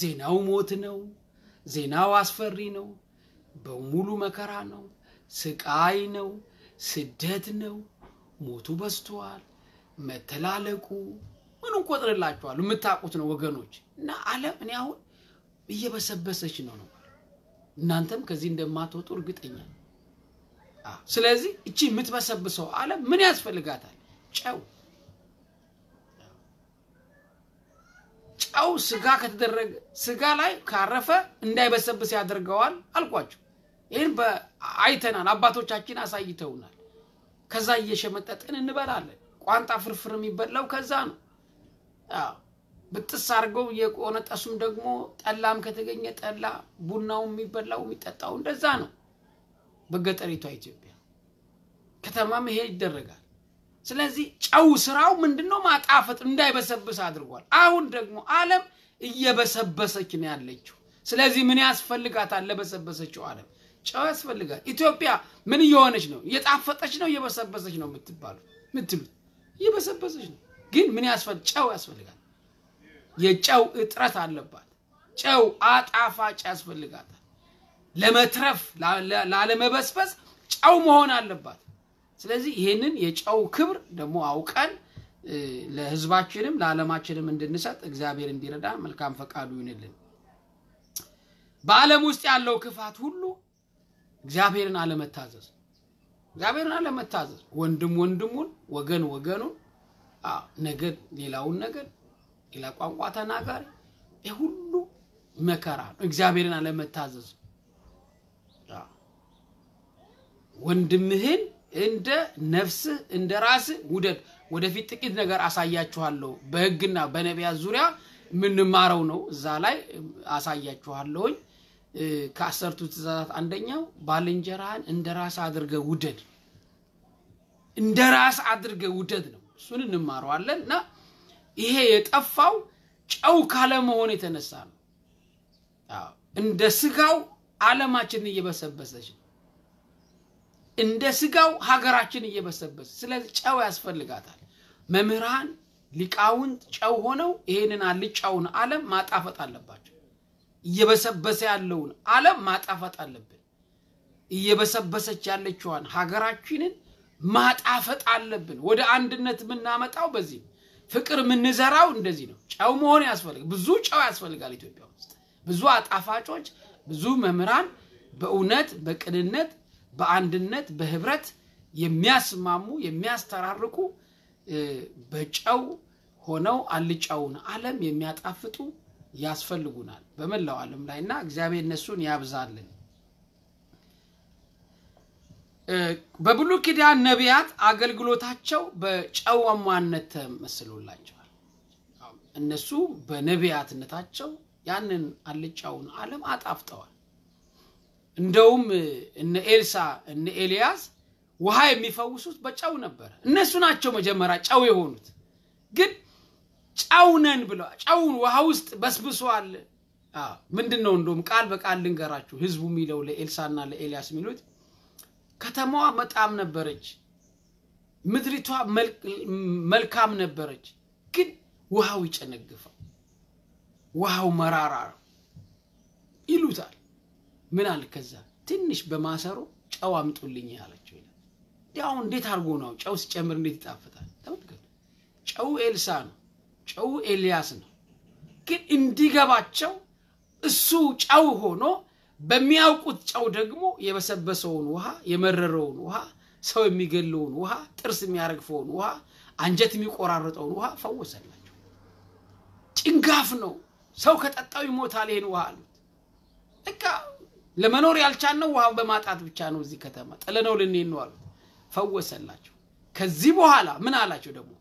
A: ዜናው ሞት ነው። ዜናው አስፈሪ ነው። በሙሉ መከራ ነው፣ ስቃይ ነው፣ ስደት ነው። ሞቱ በስተዋል መተላለቁ ምን ቆጥርላችኋል? የምታቁት ነው ወገኖች። እና ዓለም እኔ አሁን እየበሰበሰች ነው ነው እናንተም ከዚህ እንደማትወጡ እርግጠኛ ስለዚህ እቺ የምትበሰብሰው ዓለም ምን ያስፈልጋታል? ጨው ጨው ስጋ ከተደረገ ስጋ ላይ ካረፈ እንዳይበሰብስ ያደርገዋል አልኳቸው። ይህን አይተናል፣ አባቶቻችን አሳይተውናል። ከዛ እየሸመጠጥን እንበላለን። ቋንጣ ፍርፍር የሚበላው ከዛ ነው። ብጥስ አድርገው ጠሱም ደግሞ ጠላም ከተገኘ ጠላ፣ ቡናው የሚበላው የሚጠጣው እንደዛ ነው። በገጠሪቷ ኢትዮጵያ ከተማም ይሄ ይደረጋል። ስለዚህ ጨው ስራው ምንድን ነው? ማጣፈጥ እንዳይበሰብስ አድርጓል። አሁን ደግሞ ዓለም እየበሰበሰች ነው ያለችው። ስለዚህ ምን ያስፈልጋታል? ለበሰበሰችው ዓለም ጨው ያስፈልጋል። ኢትዮጵያ ምን እየሆነች ነው? እየጣፈጠች ነው፣ እየበሰበሰች ነው የምትባሉ የምትሉት፣ እየበሰበሰች ነው። ግን ምን ያስፈል ጨው ያስፈልጋል። የጨው እጥረት አለባት። ጨው አጣፋጭ ያስፈልጋታል። ለመትረፍ ላለመበስበስ ጨው መሆን አለባት። ስለዚህ ይህንን የጨው ክብር ደግሞ አውቀን ለሕዝባችንም ለዓለማችንም እንድንሰጥ እግዚአብሔር እንዲረዳ መልካም ፈቃዱ ይሁንልን። በዓለም ውስጥ ያለው ክፋት ሁሉ እግዚአብሔርን አለመታዘዝ፣ እግዚአብሔርን አለመታዘዝ፣ ወንድም ወንድሙን፣ ወገን ወገኑን፣ ነገድ ሌላውን ነገድ ሌላ ቋንቋ ተናጋሪ የሁሉ መከራ ነው። እግዚአብሔርን አለመታዘዝ ወንድምህን እንደ ነፍስህ እንደ ራስህ ውደድ። ወደፊት ጥቂት ነገር አሳያችኋለሁ። በህግና በነቢያት ዙሪያ የምንማረው ነው። እዛ ላይ አሳያችኋለሁኝ። ከአሰርቱ ትእዛዛት አንደኛው ባልንጀራህን እንደ ራስ አድርገ ውደድ፣ እንደ ራስ አድርገ ውደድ ነው። እሱን እንማረዋለን እና ይሄ የጠፋው ጨው ካለመሆን የተነሳ ነው። እንደ ስጋው አለማችን እየበሰበሰች ነው። እንደ ስጋው ሀገራችን እየበሰበሰ። ስለዚህ ጨው ያስፈልጋታል። መምህራን፣ ሊቃውንት ጨው ሆነው ይሄንን አልጫውን ዓለም ማጣፈጥ አለባቸው። እየበሰበሰ ያለውን ዓለም ማጣፈጥ አለብን። እየበሰበሰች ያለችዋን ሀገራችንን ማጣፈጥ አለብን። ወደ አንድነት የምናመጣው በዚህ ፍቅር የምንዘራው እንደዚህ ነው። ጨው መሆን ያስፈልግ ብዙ ጨው ያስፈልጋል ኢትዮጵያ ውስጥ ብዙ አጣፋጮች፣ ብዙ መምህራን በእውነት በቅንነት በአንድነት በህብረት የሚያስማሙ የሚያስተራርቁ በጨው ሆነው አልጫውን ዓለም የሚያጣፍጡ ያስፈልጉናል በመላው ዓለም ላይና እግዚአብሔር እነሱን ያብዛልን። በብሉ ኪዳን ነቢያት አገልግሎታቸው በጨዋማነት ተመስሎላቸዋል። እነሱ በነቢያትነታቸው ያንን አልጫውን ዓለም አጣፍጠዋል። እንደውም እነ ኤልሳ እነ ኤልያስ ውሃ የሚፈውሱት በጨው ነበረ። እነሱ ናቸው መጀመሪያ ጨው የሆኑት። ግን ጨውነን ብለ ጨውን ውሃ ውስጥ በስብሷል። ምንድን ነው እንደም ቃል በቃል ልንገራችሁ። ህዝቡ የሚለው ለኤልሳና ለኤልያስ የሚሉት ከተማዋ በጣም ነበረች። ምድሪቷ መልካም ነበረች፣ ግን ውሃው ይጨነግፋል። ውሃው መራራ ነው ይሉታል። ምን አለ ከዛ ትንሽ በማሰሮ ጨው አምጡልኝ ያለችው ይላል። አሁን እንዴት አድርጎ ነው ጨው ሲጨምር እንዴት ይጣፍጣል። ተመልከቱ። ጨው ኤልሳ ነው፣ ጨው ኤልያስ ነው። ግን እንዲገባቸው እሱ ጨው ሆኖ በሚያውቁት ጨው ደግሞ የበሰበሰውን ውሃ የመረረውን ውሃ ሰው የሚገለውን ውሃ ጥርስ የሚያረግፈውን ውሃ አንጀት የሚቆራረጠውን ውሃ ፈወሰላቸው። ጭንጋፍ ነው፣ ሰው ከጠጣው ይሞታል ይሄን ውሃ አሉት። በቃ ለመኖር ያልቻልነው ውሃ በማጣት ብቻ ነው። እዚህ ከተማ ጥለነው ልንሄድ ነው አሉት። ፈወሰላቸው። ከዚህ በኋላ ምን አላቸው ደግሞ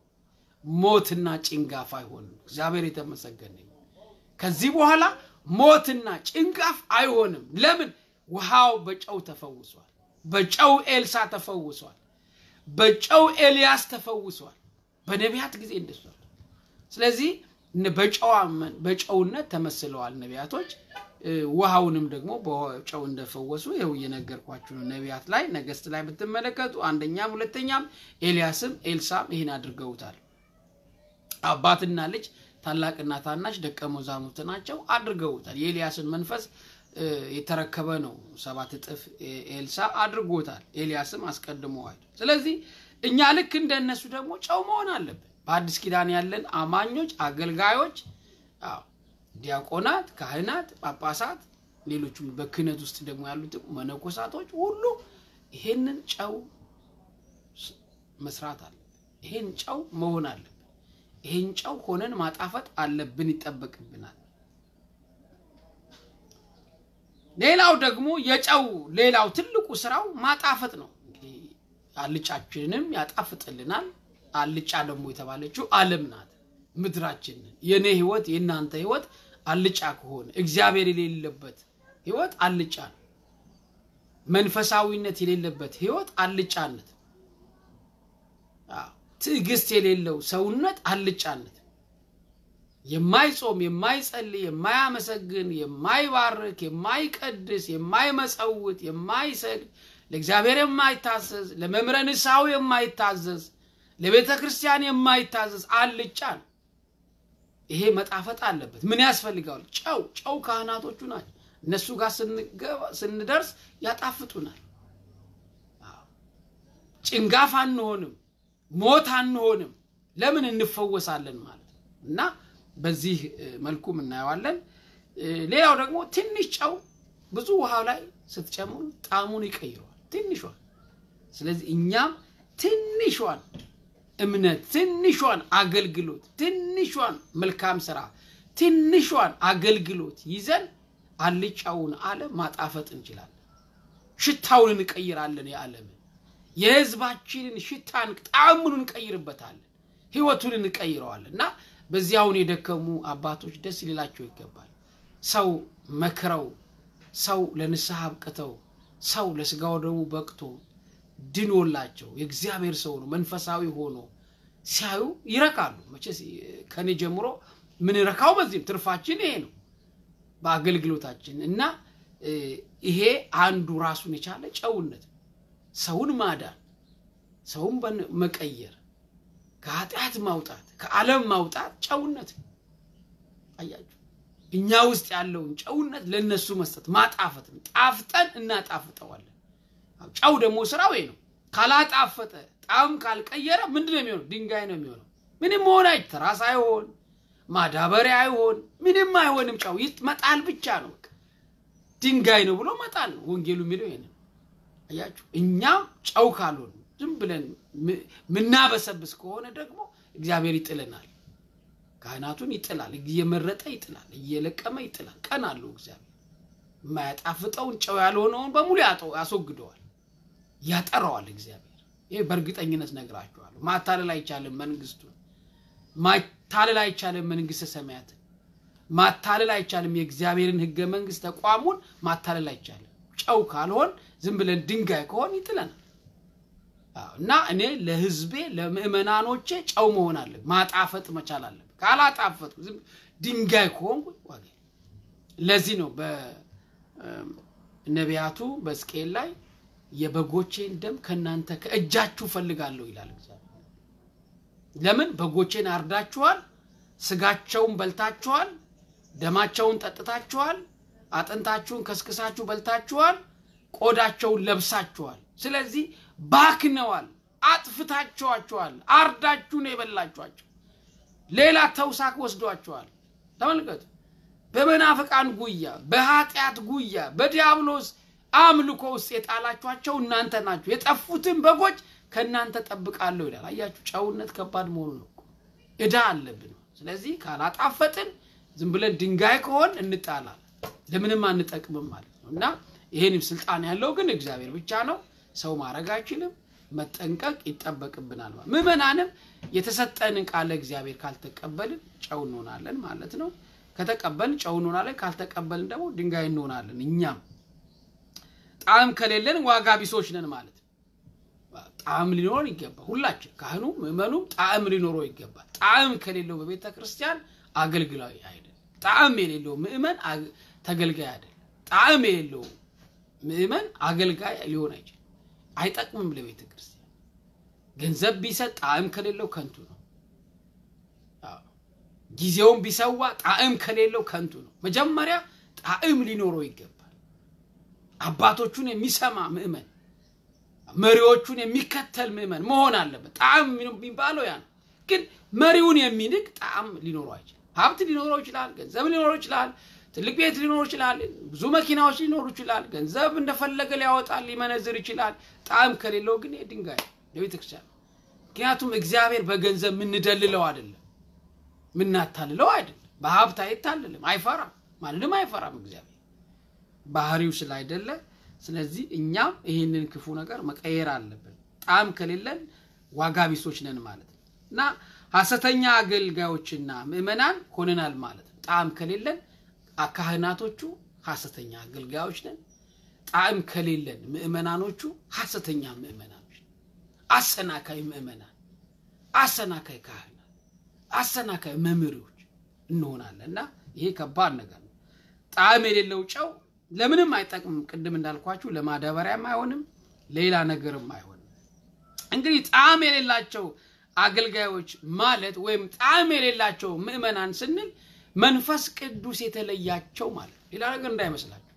A: ሞትና ጭንጋፍ አይሆን እግዚአብሔር የተመሰገነ ከዚህ በኋላ ሞትና ጭንጋፍ አይሆንም። ለምን? ውሃው በጨው ተፈውሷል። በጨው ኤልሳ ተፈውሷል። በጨው ኤልያስ ተፈውሷል። በነቢያት ጊዜ እንደሷል። ስለዚህ በጨውነት ተመስለዋል ነቢያቶች። ውሃውንም ደግሞ በጨው እንደፈወሱ ይኸው እየነገርኳችሁ ነቢያት ላይ ነገስት ላይ ብትመለከቱ አንደኛም ሁለተኛም ኤልያስም ኤልሳም ይህን አድርገውታል። አባትና ልጅ ታላቅና ታናሽ ደቀ መዛሙርት ናቸው፣ አድርገውታል። የኤልያስን መንፈስ የተረከበ ነው። ሰባት እጥፍ ኤልሳ አድርጎታል። ኤልያስም አስቀድመዋል። ስለዚህ እኛ ልክ እንደነሱ ደግሞ ጨው መሆን አለብን። በአዲስ ኪዳን ያለን አማኞች፣ አገልጋዮች፣ ዲያቆናት፣ ካህናት፣ ጳጳሳት፣ ሌሎችም በክህነት ውስጥ ደግሞ ያሉት መነኮሳቶች ሁሉ ይሄንን ጨው መስራት አለ። ይሄን ጨው መሆን አለ። ይህን ጨው ሆነን ማጣፈጥ አለብን፣ ይጠበቅብናል። ሌላው ደግሞ የጨው ሌላው ትልቁ ስራው ማጣፈጥ ነው። አልጫችንንም ያጣፍጥልናል። አልጫ ደግሞ የተባለችው ዓለም ናት፣ ምድራችንን። የእኔ ህይወት የእናንተ ህይወት አልጫ ከሆነ እግዚአብሔር የሌለበት ህይወት አልጫ ነው። መንፈሳዊነት የሌለበት ህይወት አልጫነት ትዕግስት የሌለው ሰውነት አልጫለት የማይጾም የማይጸልይ የማያመሰግን የማይባርክ የማይቀድስ የማይመጸውት የማይሰግድ ለእግዚአብሔር የማይታዘዝ ለመምረ ንስሐው የማይታዘዝ ለቤተ ክርስቲያን የማይታዘዝ አልጫ ነው። ይሄ መጣፈጥ አለበት። ምን ያስፈልገዋል? ጨው። ጨው ካህናቶቹ ናቸው። እነሱ ጋር ስንደርስ ያጣፍጡናል። ጭንጋፍ አንሆንም። ሞት አንሆንም። ለምን እንፈወሳለን ማለት ነው። እና በዚህ መልኩ እናየዋለን። ሌላው ደግሞ ትንሽ ጨው ብዙ ውሃው ላይ ስትጨምሩ ጣዕሙን ይቀይረዋል፣ ትንሿን። ስለዚህ እኛም ትንሿን እምነት፣ ትንሿን አገልግሎት፣ ትንሿን መልካም ስራ፣ ትንሿን አገልግሎት ይዘን አልጫውን አለ ማጣፈጥ እንችላለን። ሽታውን እንቀይራለን የዓለምን የህዝባችንን ሽታን ጣዕሙን እንቀይርበታለን፣ ህይወቱን እንቀይረዋል እና በዚያውን የደከሙ አባቶች ደስ ሊላቸው ይገባል። ሰው መክረው፣ ሰው ለንስሐ አብቅተው፣ ሰው ለስጋው ደሙ በቅቶ ድኖላቸው የእግዚአብሔር ሰው ነው መንፈሳዊ ሆኖ ሲያዩ ይረካሉ። መቼስ ከኔ ጀምሮ ምን ረካው። በዚህም ትርፋችን ይሄ ነው በአገልግሎታችን እና ይሄ አንዱ ራሱን የቻለ ጨውነት ሰውን ማዳን፣ ሰውን መቀየር፣ ከኃጢአት ማውጣት፣ ከዓለም ማውጣት ጨውነት ነው። አያችሁ፣ እኛ ውስጥ ያለውን ጨውነት ለእነሱ መስጠት ማጣፈት ነው። ጣፍጠን እናጣፍጠዋለን። ጨው ደግሞ ስራው ነው። ካላጣፈጠ ጣም ካልቀየረ ምንድን ነው የሚሆነው? ድንጋይ ነው የሚሆነው። ምንም መሆን አይ ትራስ አይሆን ማዳበሪያ አይሆን ምንም አይሆንም። ጨው መጣል ብቻ ነው። ድንጋይ ነው ብሎ መጣል ነው። ወንጌሉ የሚለው ይሄንን አያችሁ፣ እኛ ጨው ካልሆን ዝም ብለን ምናበሰብስ ከሆነ ደግሞ እግዚአብሔር ይጥለናል። ካህናቱን ይጥላል፣ እየመረጠ ይጥላል፣ እየለቀመ ይጥላል። ቀን አለው እግዚአብሔር። የማያጣፍጠውን ጨው ያልሆነውን በሙሉ ያስወግደዋል፣ ያጠራዋል እግዚአብሔር። ይህ በእርግጠኝነት ነግራችኋለሁ። ማታለል አይቻልም መንግስቱን፣ ማታለል አይቻልም መንግስተ ሰማያትን፣ ማታለል አይቻልም የእግዚአብሔርን ህገ መንግስት ተቋሙን ማታለል አይቻልም። ጨው ካልሆን ዝም ብለን ድንጋይ ከሆን ይጥለናል እና እኔ ለህዝቤ ለምእመናኖቼ ጨው መሆን አለ ማጣፈጥ መቻል አለ ካላጣፈጥ ድንጋይ ከሆን ለዚህ ነው በነቢያቱ በስቅኤል ላይ የበጎቼን ደም ከእናንተ ከእጃችሁ ፈልጋለሁ ይላል ለምን በጎቼን አርዳችኋል ስጋቸውን በልታችኋል ደማቸውን ጠጥታችኋል አጥንታችሁን ከስክሳችሁ በልታችኋል ቆዳቸውን ለብሳችኋል። ስለዚህ ባክነዋል፣ አጥፍታችኋቸዋል፣ አርዳችሁ ነው የበላችኋቸው። ሌላ ተውሳክ ወስዷቸዋል። ተመልከቱ። በመናፍቃን ጉያ፣ በኃጢአት ጉያ፣ በዲያብሎስ አምልኮ ውስጥ የጣላችኋቸው እናንተ ናችሁ። የጠፉትን በጎች ከእናንተ ጠብቃለሁ ይላል። አያችሁ፣ ጨውነት ከባድ መሆኑ ነው። እዳ አለብን። ስለዚህ ካላጣፈጥን ዝም ብለን ድንጋይ ከሆን እንጣላል፣ ለምንም አንጠቅምም ማለት ነው እና ይሄንም ስልጣን ያለው ግን እግዚአብሔር ብቻ ነው። ሰው ማድረግ አይችልም። መጠንቀቅ ይጠበቅብናል። ምዕመናንም የተሰጠንን ቃለ እግዚአብሔር ካልተቀበልን ጨው እንሆናለን ማለት ነው። ከተቀበልን ጨው እንሆናለን፣ ካልተቀበልን ደግሞ ድንጋይ እንሆናለን። እኛም ጣዕም ከሌለን ዋጋ ቢሶች ነን ማለት ጣዕም ሊኖረን ይገባል። ሁላችን ካህኑ፣ ምዕመኑም ጣዕም ሊኖረው ይገባል። ጣዕም ከሌለው በቤተ ክርስቲያን አገልግላዊ አይደለም። ጣዕም የሌለው ምዕመን ተገልጋይ አይደለም። ጣዕም የሌለው ምእመን አገልጋይ ሊሆን አይችልም። አይጠቅምም ለቤተ ክርስቲያን። ገንዘብ ቢሰጥ ጣዕም ከሌለው ከንቱ ነው። ጊዜውን ቢሰዋ ጣዕም ከሌለው ከንቱ ነው። መጀመሪያ ጣዕም ሊኖረው ይገባል። አባቶቹን የሚሰማ ምዕመን፣ መሪዎቹን የሚከተል ምዕመን መሆን አለበት። ጣዕም የሚባለው ያ ነው። ግን መሪውን የሚንቅ ጣዕም ሊኖረው አይችልም። ሀብት ሊኖረው ይችላል። ገንዘብ ሊኖረው ይችላል። ትልቅ ቤት ሊኖር ይችላል። ብዙ መኪናዎች ሊኖሩ ይችላል። ገንዘብ እንደፈለገ ሊያወጣል ሊመነዝር ይችላል። ጣዕም ከሌለው ግን የድንጋይ ለቤተ ክርስቲያን። ምክንያቱም እግዚአብሔር በገንዘብ የምንደልለው አይደለም፣ የምናታልለው አይደለም። በሀብት አይታልልም፣ አይፈራም፣ ማንንም አይፈራም እግዚአብሔር ባህሪው ስላይደለ። ስለዚህ እኛም ይህንን ክፉ ነገር መቀየር አለብን። ጣዕም ከሌለን ዋጋ ቢሶች ነን ማለት ነው እና ሐሰተኛ አገልጋዮችና ምእመናን ሆነናል ማለት ነው። ጣዕም ከሌለን ካህናቶቹ ሐሰተኛ አገልጋዮች ነን፣ ጣዕም ከሌለን ምእመናኖቹ ሐሰተኛ ምእመናኖች አሰናካይ ምእመናን፣ አሰናካይ ካህናት፣ አሰናካይ መምህሮች እንሆናለን እና ይሄ ከባድ ነገር ነው። ጣዕም የሌለው ጨው ለምንም አይጠቅምም። ቅድም እንዳልኳችሁ ለማዳበሪያም አይሆንም፣ ሌላ ነገርም አይሆንም። እንግዲህ ጣዕም የሌላቸው አገልጋዮች ማለት ወይም ጣዕም የሌላቸው ምእመናን ስንል መንፈስ ቅዱስ የተለያቸው ማለት ሌላ ነገር እንዳይመስላቸው።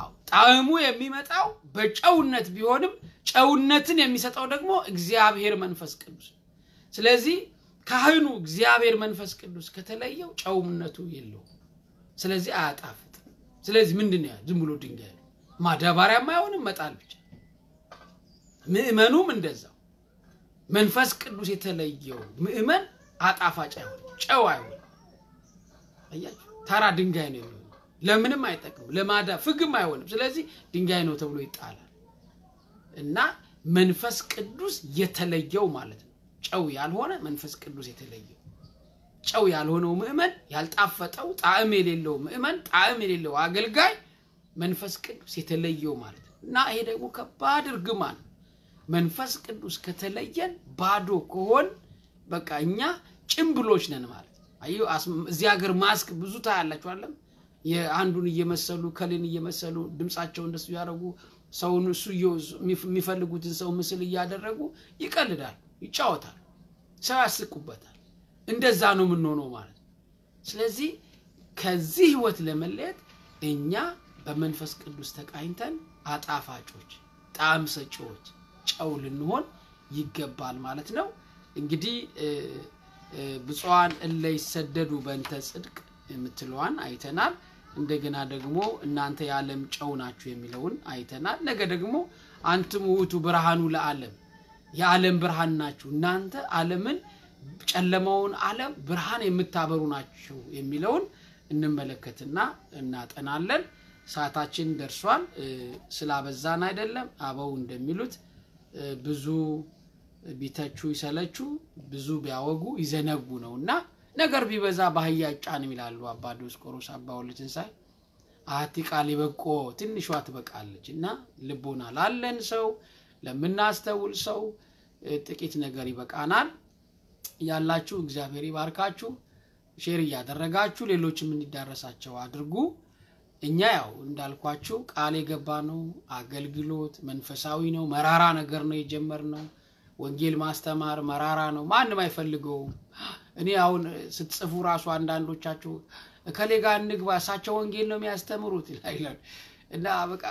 A: አዎ ጣዕሙ የሚመጣው በጨውነት ቢሆንም ጨውነትን የሚሰጠው ደግሞ እግዚአብሔር መንፈስ ቅዱስ። ስለዚህ ካህኑ እግዚአብሔር መንፈስ ቅዱስ ከተለየው ጨውነቱ የለውም። ስለዚህ አያጣፍጥም። ስለዚህ ምንድን ነው ዝም ብሎ ድንጋይ ማዳበሪያም አይሆንም፣ መጣል ብቻ። ምእመኑም እንደዛው መንፈስ ቅዱስ የተለየው ምእመን አጣፋጭ አይሆንም፣ ጨው አይሆንም። አያችሁ፣ ተራ ድንጋይ ነው የሚሆነው። ለምንም አይጠቅምም፣ ለማዳ ፍግም አይሆንም። ስለዚህ ድንጋይ ነው ተብሎ ይጣላል እና መንፈስ ቅዱስ የተለየው ማለት ነው። ጨው ያልሆነ መንፈስ ቅዱስ የተለየው ጨው ያልሆነው ምዕመን፣ ያልጣፈጠው ጣዕም የሌለው ምዕመን፣ ጣዕም የሌለው አገልጋይ መንፈስ ቅዱስ የተለየው ማለት ነው እና ይሄ ደግሞ ከባድ እርግማን መንፈስ ቅዱስ ከተለየን ባዶ ከሆን በቃ እኛ ጭምብሎች ነን ማለት አዩ እዚህ ሀገር ማስክ ብዙ ታያላችሁ አይደለም የአንዱን እየመሰሉ ከሌን እየመሰሉ ድምፃቸው እንደሱ ያደረጉ ሰውን እሱ የሚፈልጉትን ሰው ምስል እያደረጉ ይቀልዳል ይጫወታል ሰው ያስቁበታል እንደዛ ነው የምንሆነው ማለት ነው ስለዚህ ከዚህ ህይወት ለመለየት እኛ በመንፈስ ቅዱስ ተቃኝተን አጣፋጮች ጣዕም ሰጪዎች ጨው ልንሆን ይገባል ማለት ነው እንግዲህ ብፁዋን እለይሰደዱ ይሰደዱ በእንተ ጽድቅ የምትለዋን አይተናል። እንደገና ደግሞ እናንተ የዓለም ጨው ናችሁ የሚለውን አይተናል። ነገ ደግሞ አንት ውእቱ ብርሃኑ ለዓለም የዓለም ብርሃን ናችሁ እናንተ ዓለምን ጨለማውን ዓለም ብርሃን የምታበሩ ናችሁ የሚለውን እንመለከትና እናጠናለን። ሰዓታችን ደርሷል። ስላበዛን አይደለም አበው እንደሚሉት ብዙ ቢተቹ ይሰለቹ ብዙ ቢያወጉ ይዘነጉ ነው እና ነገር ቢበዛ ባህያ ጫን ይላሉ አባ ዲዮስቆሮስ አባ ወልደ ትንሣኤ አሐቲ ቃል የበቆ ትንሿ ትበቃለች እና ልቦና ላለን ሰው ለምናስተውል ሰው ጥቂት ነገር ይበቃናል። ያላችሁ እግዚአብሔር ይባርካችሁ። ሼር እያደረጋችሁ ሌሎችም እንዲዳረሳቸው አድርጉ። እኛ ያው እንዳልኳችሁ ቃል የገባ ነው፣ አገልግሎት መንፈሳዊ ነው፣ መራራ ነገር ነው የጀመር ነው ወንጌል ማስተማር መራራ ነው፣ ማንም አይፈልገውም። እኔ አሁን ስትጽፉ ራሱ አንዳንዶቻችሁ እከሌ ጋር እንግባ፣ እሳቸው ወንጌል ነው የሚያስተምሩት ይላል እና በቃ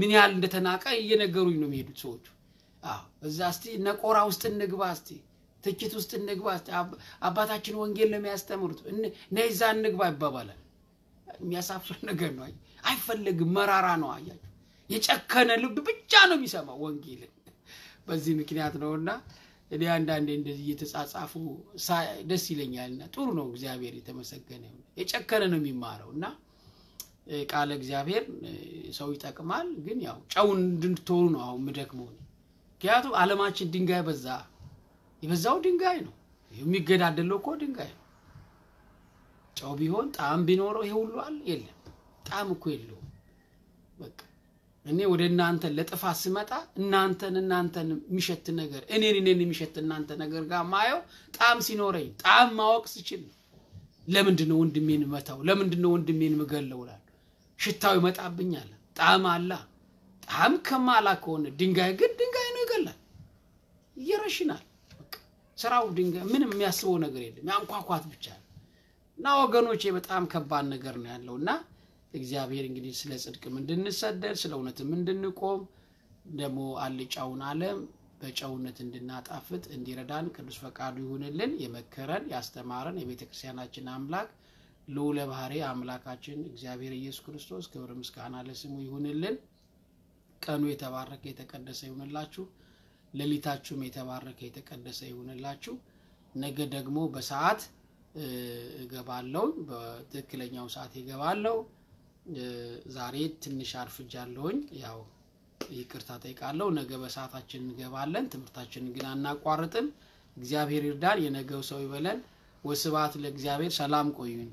A: ምን ያህል እንደተናቀ እየነገሩኝ ነው የሚሄዱት ሰዎቹ። እዛ እስቲ ነቆራ ውስጥ እንግባ፣ እስቲ ትችት ውስጥ እንግባ፣ እስቲ አባታችን ወንጌል ነው የሚያስተምሩት፣ ነይ እዛ እንግባ ይባባላል። የሚያሳፍር ነገር ነው። አይፈለግም፣ መራራ ነው። አያችሁ፣ የጨከነ ልብ ብቻ ነው የሚሰማው ወንጌልን። በዚህ ምክንያት ነውና እኔ አንዳንዴ እንደዚህ እየተጻጻፉ ደስ ይለኛልና ጥሩ ነው። እግዚአብሔር የተመሰገነ የጨከነ ነው የሚማረው እና ቃለ እግዚአብሔር ሰው ይጠቅማል። ግን ያው ጨውን እንድትሆኑ ነው አሁን ምደክመው። ምክንያቱም አለማችን ድንጋይ በዛ፣ የበዛው ድንጋይ ነው የሚገዳደለው እኮ ድንጋይ ነው። ጨው ቢሆን ጣዕም ቢኖረው ይሄ ሁሉ አለ የለም። ጣዕም እኮ የለውም በቃ እኔ ወደ እናንተ ለጥፋት ስመጣ እናንተን እናንተን የሚሸት ነገር እኔን እኔን የሚሸት እናንተ ነገር ጋር ማየው ጣም ሲኖረኝ ጣም ማወቅ ስችል ለምንድን ነው ወንድሜን መታው? ለምንድን ነው ወንድሜን ምገለው? ላል ሽታው ይመጣብኛል። ጣም አላ ጣም ከማላ ከሆነ ድንጋይ ግን ድንጋይ ነው ይገላል፣ ይረሽናል። ስራው ድንጋይ ምንም የሚያስበው ነገር የለም፣ ያንኳኳት ብቻ ነው። እና ወገኖቼ በጣም ከባድ ነገር ነው ያለው እና እግዚአብሔር እንግዲህ ስለ ጽድቅም እንድንሰደድ ስለ እውነትም እንድንቆም ደግሞ አልጫውን ዓለም በጨውነት እንድናጣፍጥ እንዲረዳን ቅዱስ ፈቃዱ ይሁንልን። የመከረን ያስተማረን የቤተ ክርስቲያናችን አምላክ ልዑለ ባሕርይ አምላካችን እግዚአብሔር ኢየሱስ ክርስቶስ ክብር ምስጋና ለስሙ ይሁንልን። ቀኑ የተባረከ የተቀደሰ ይሁንላችሁ። ሌሊታችሁም የተባረከ የተቀደሰ ይሁንላችሁ። ነገ ደግሞ በሰዓት እገባለሁ፣ በትክክለኛው ሰዓት ይገባለሁ። ዛሬ ትንሽ አርፍጃለሁኝ። ያው ይቅርታ ጠይቃለሁ። ነገ በሰዓታችን እንገባለን። ትምህርታችንን ግን አናቋርጥም። እግዚአብሔር ይርዳን። የነገው ሰው ይበለን። ወስብሐት ለእግዚአብሔር። ሰላም ቆዩኝ።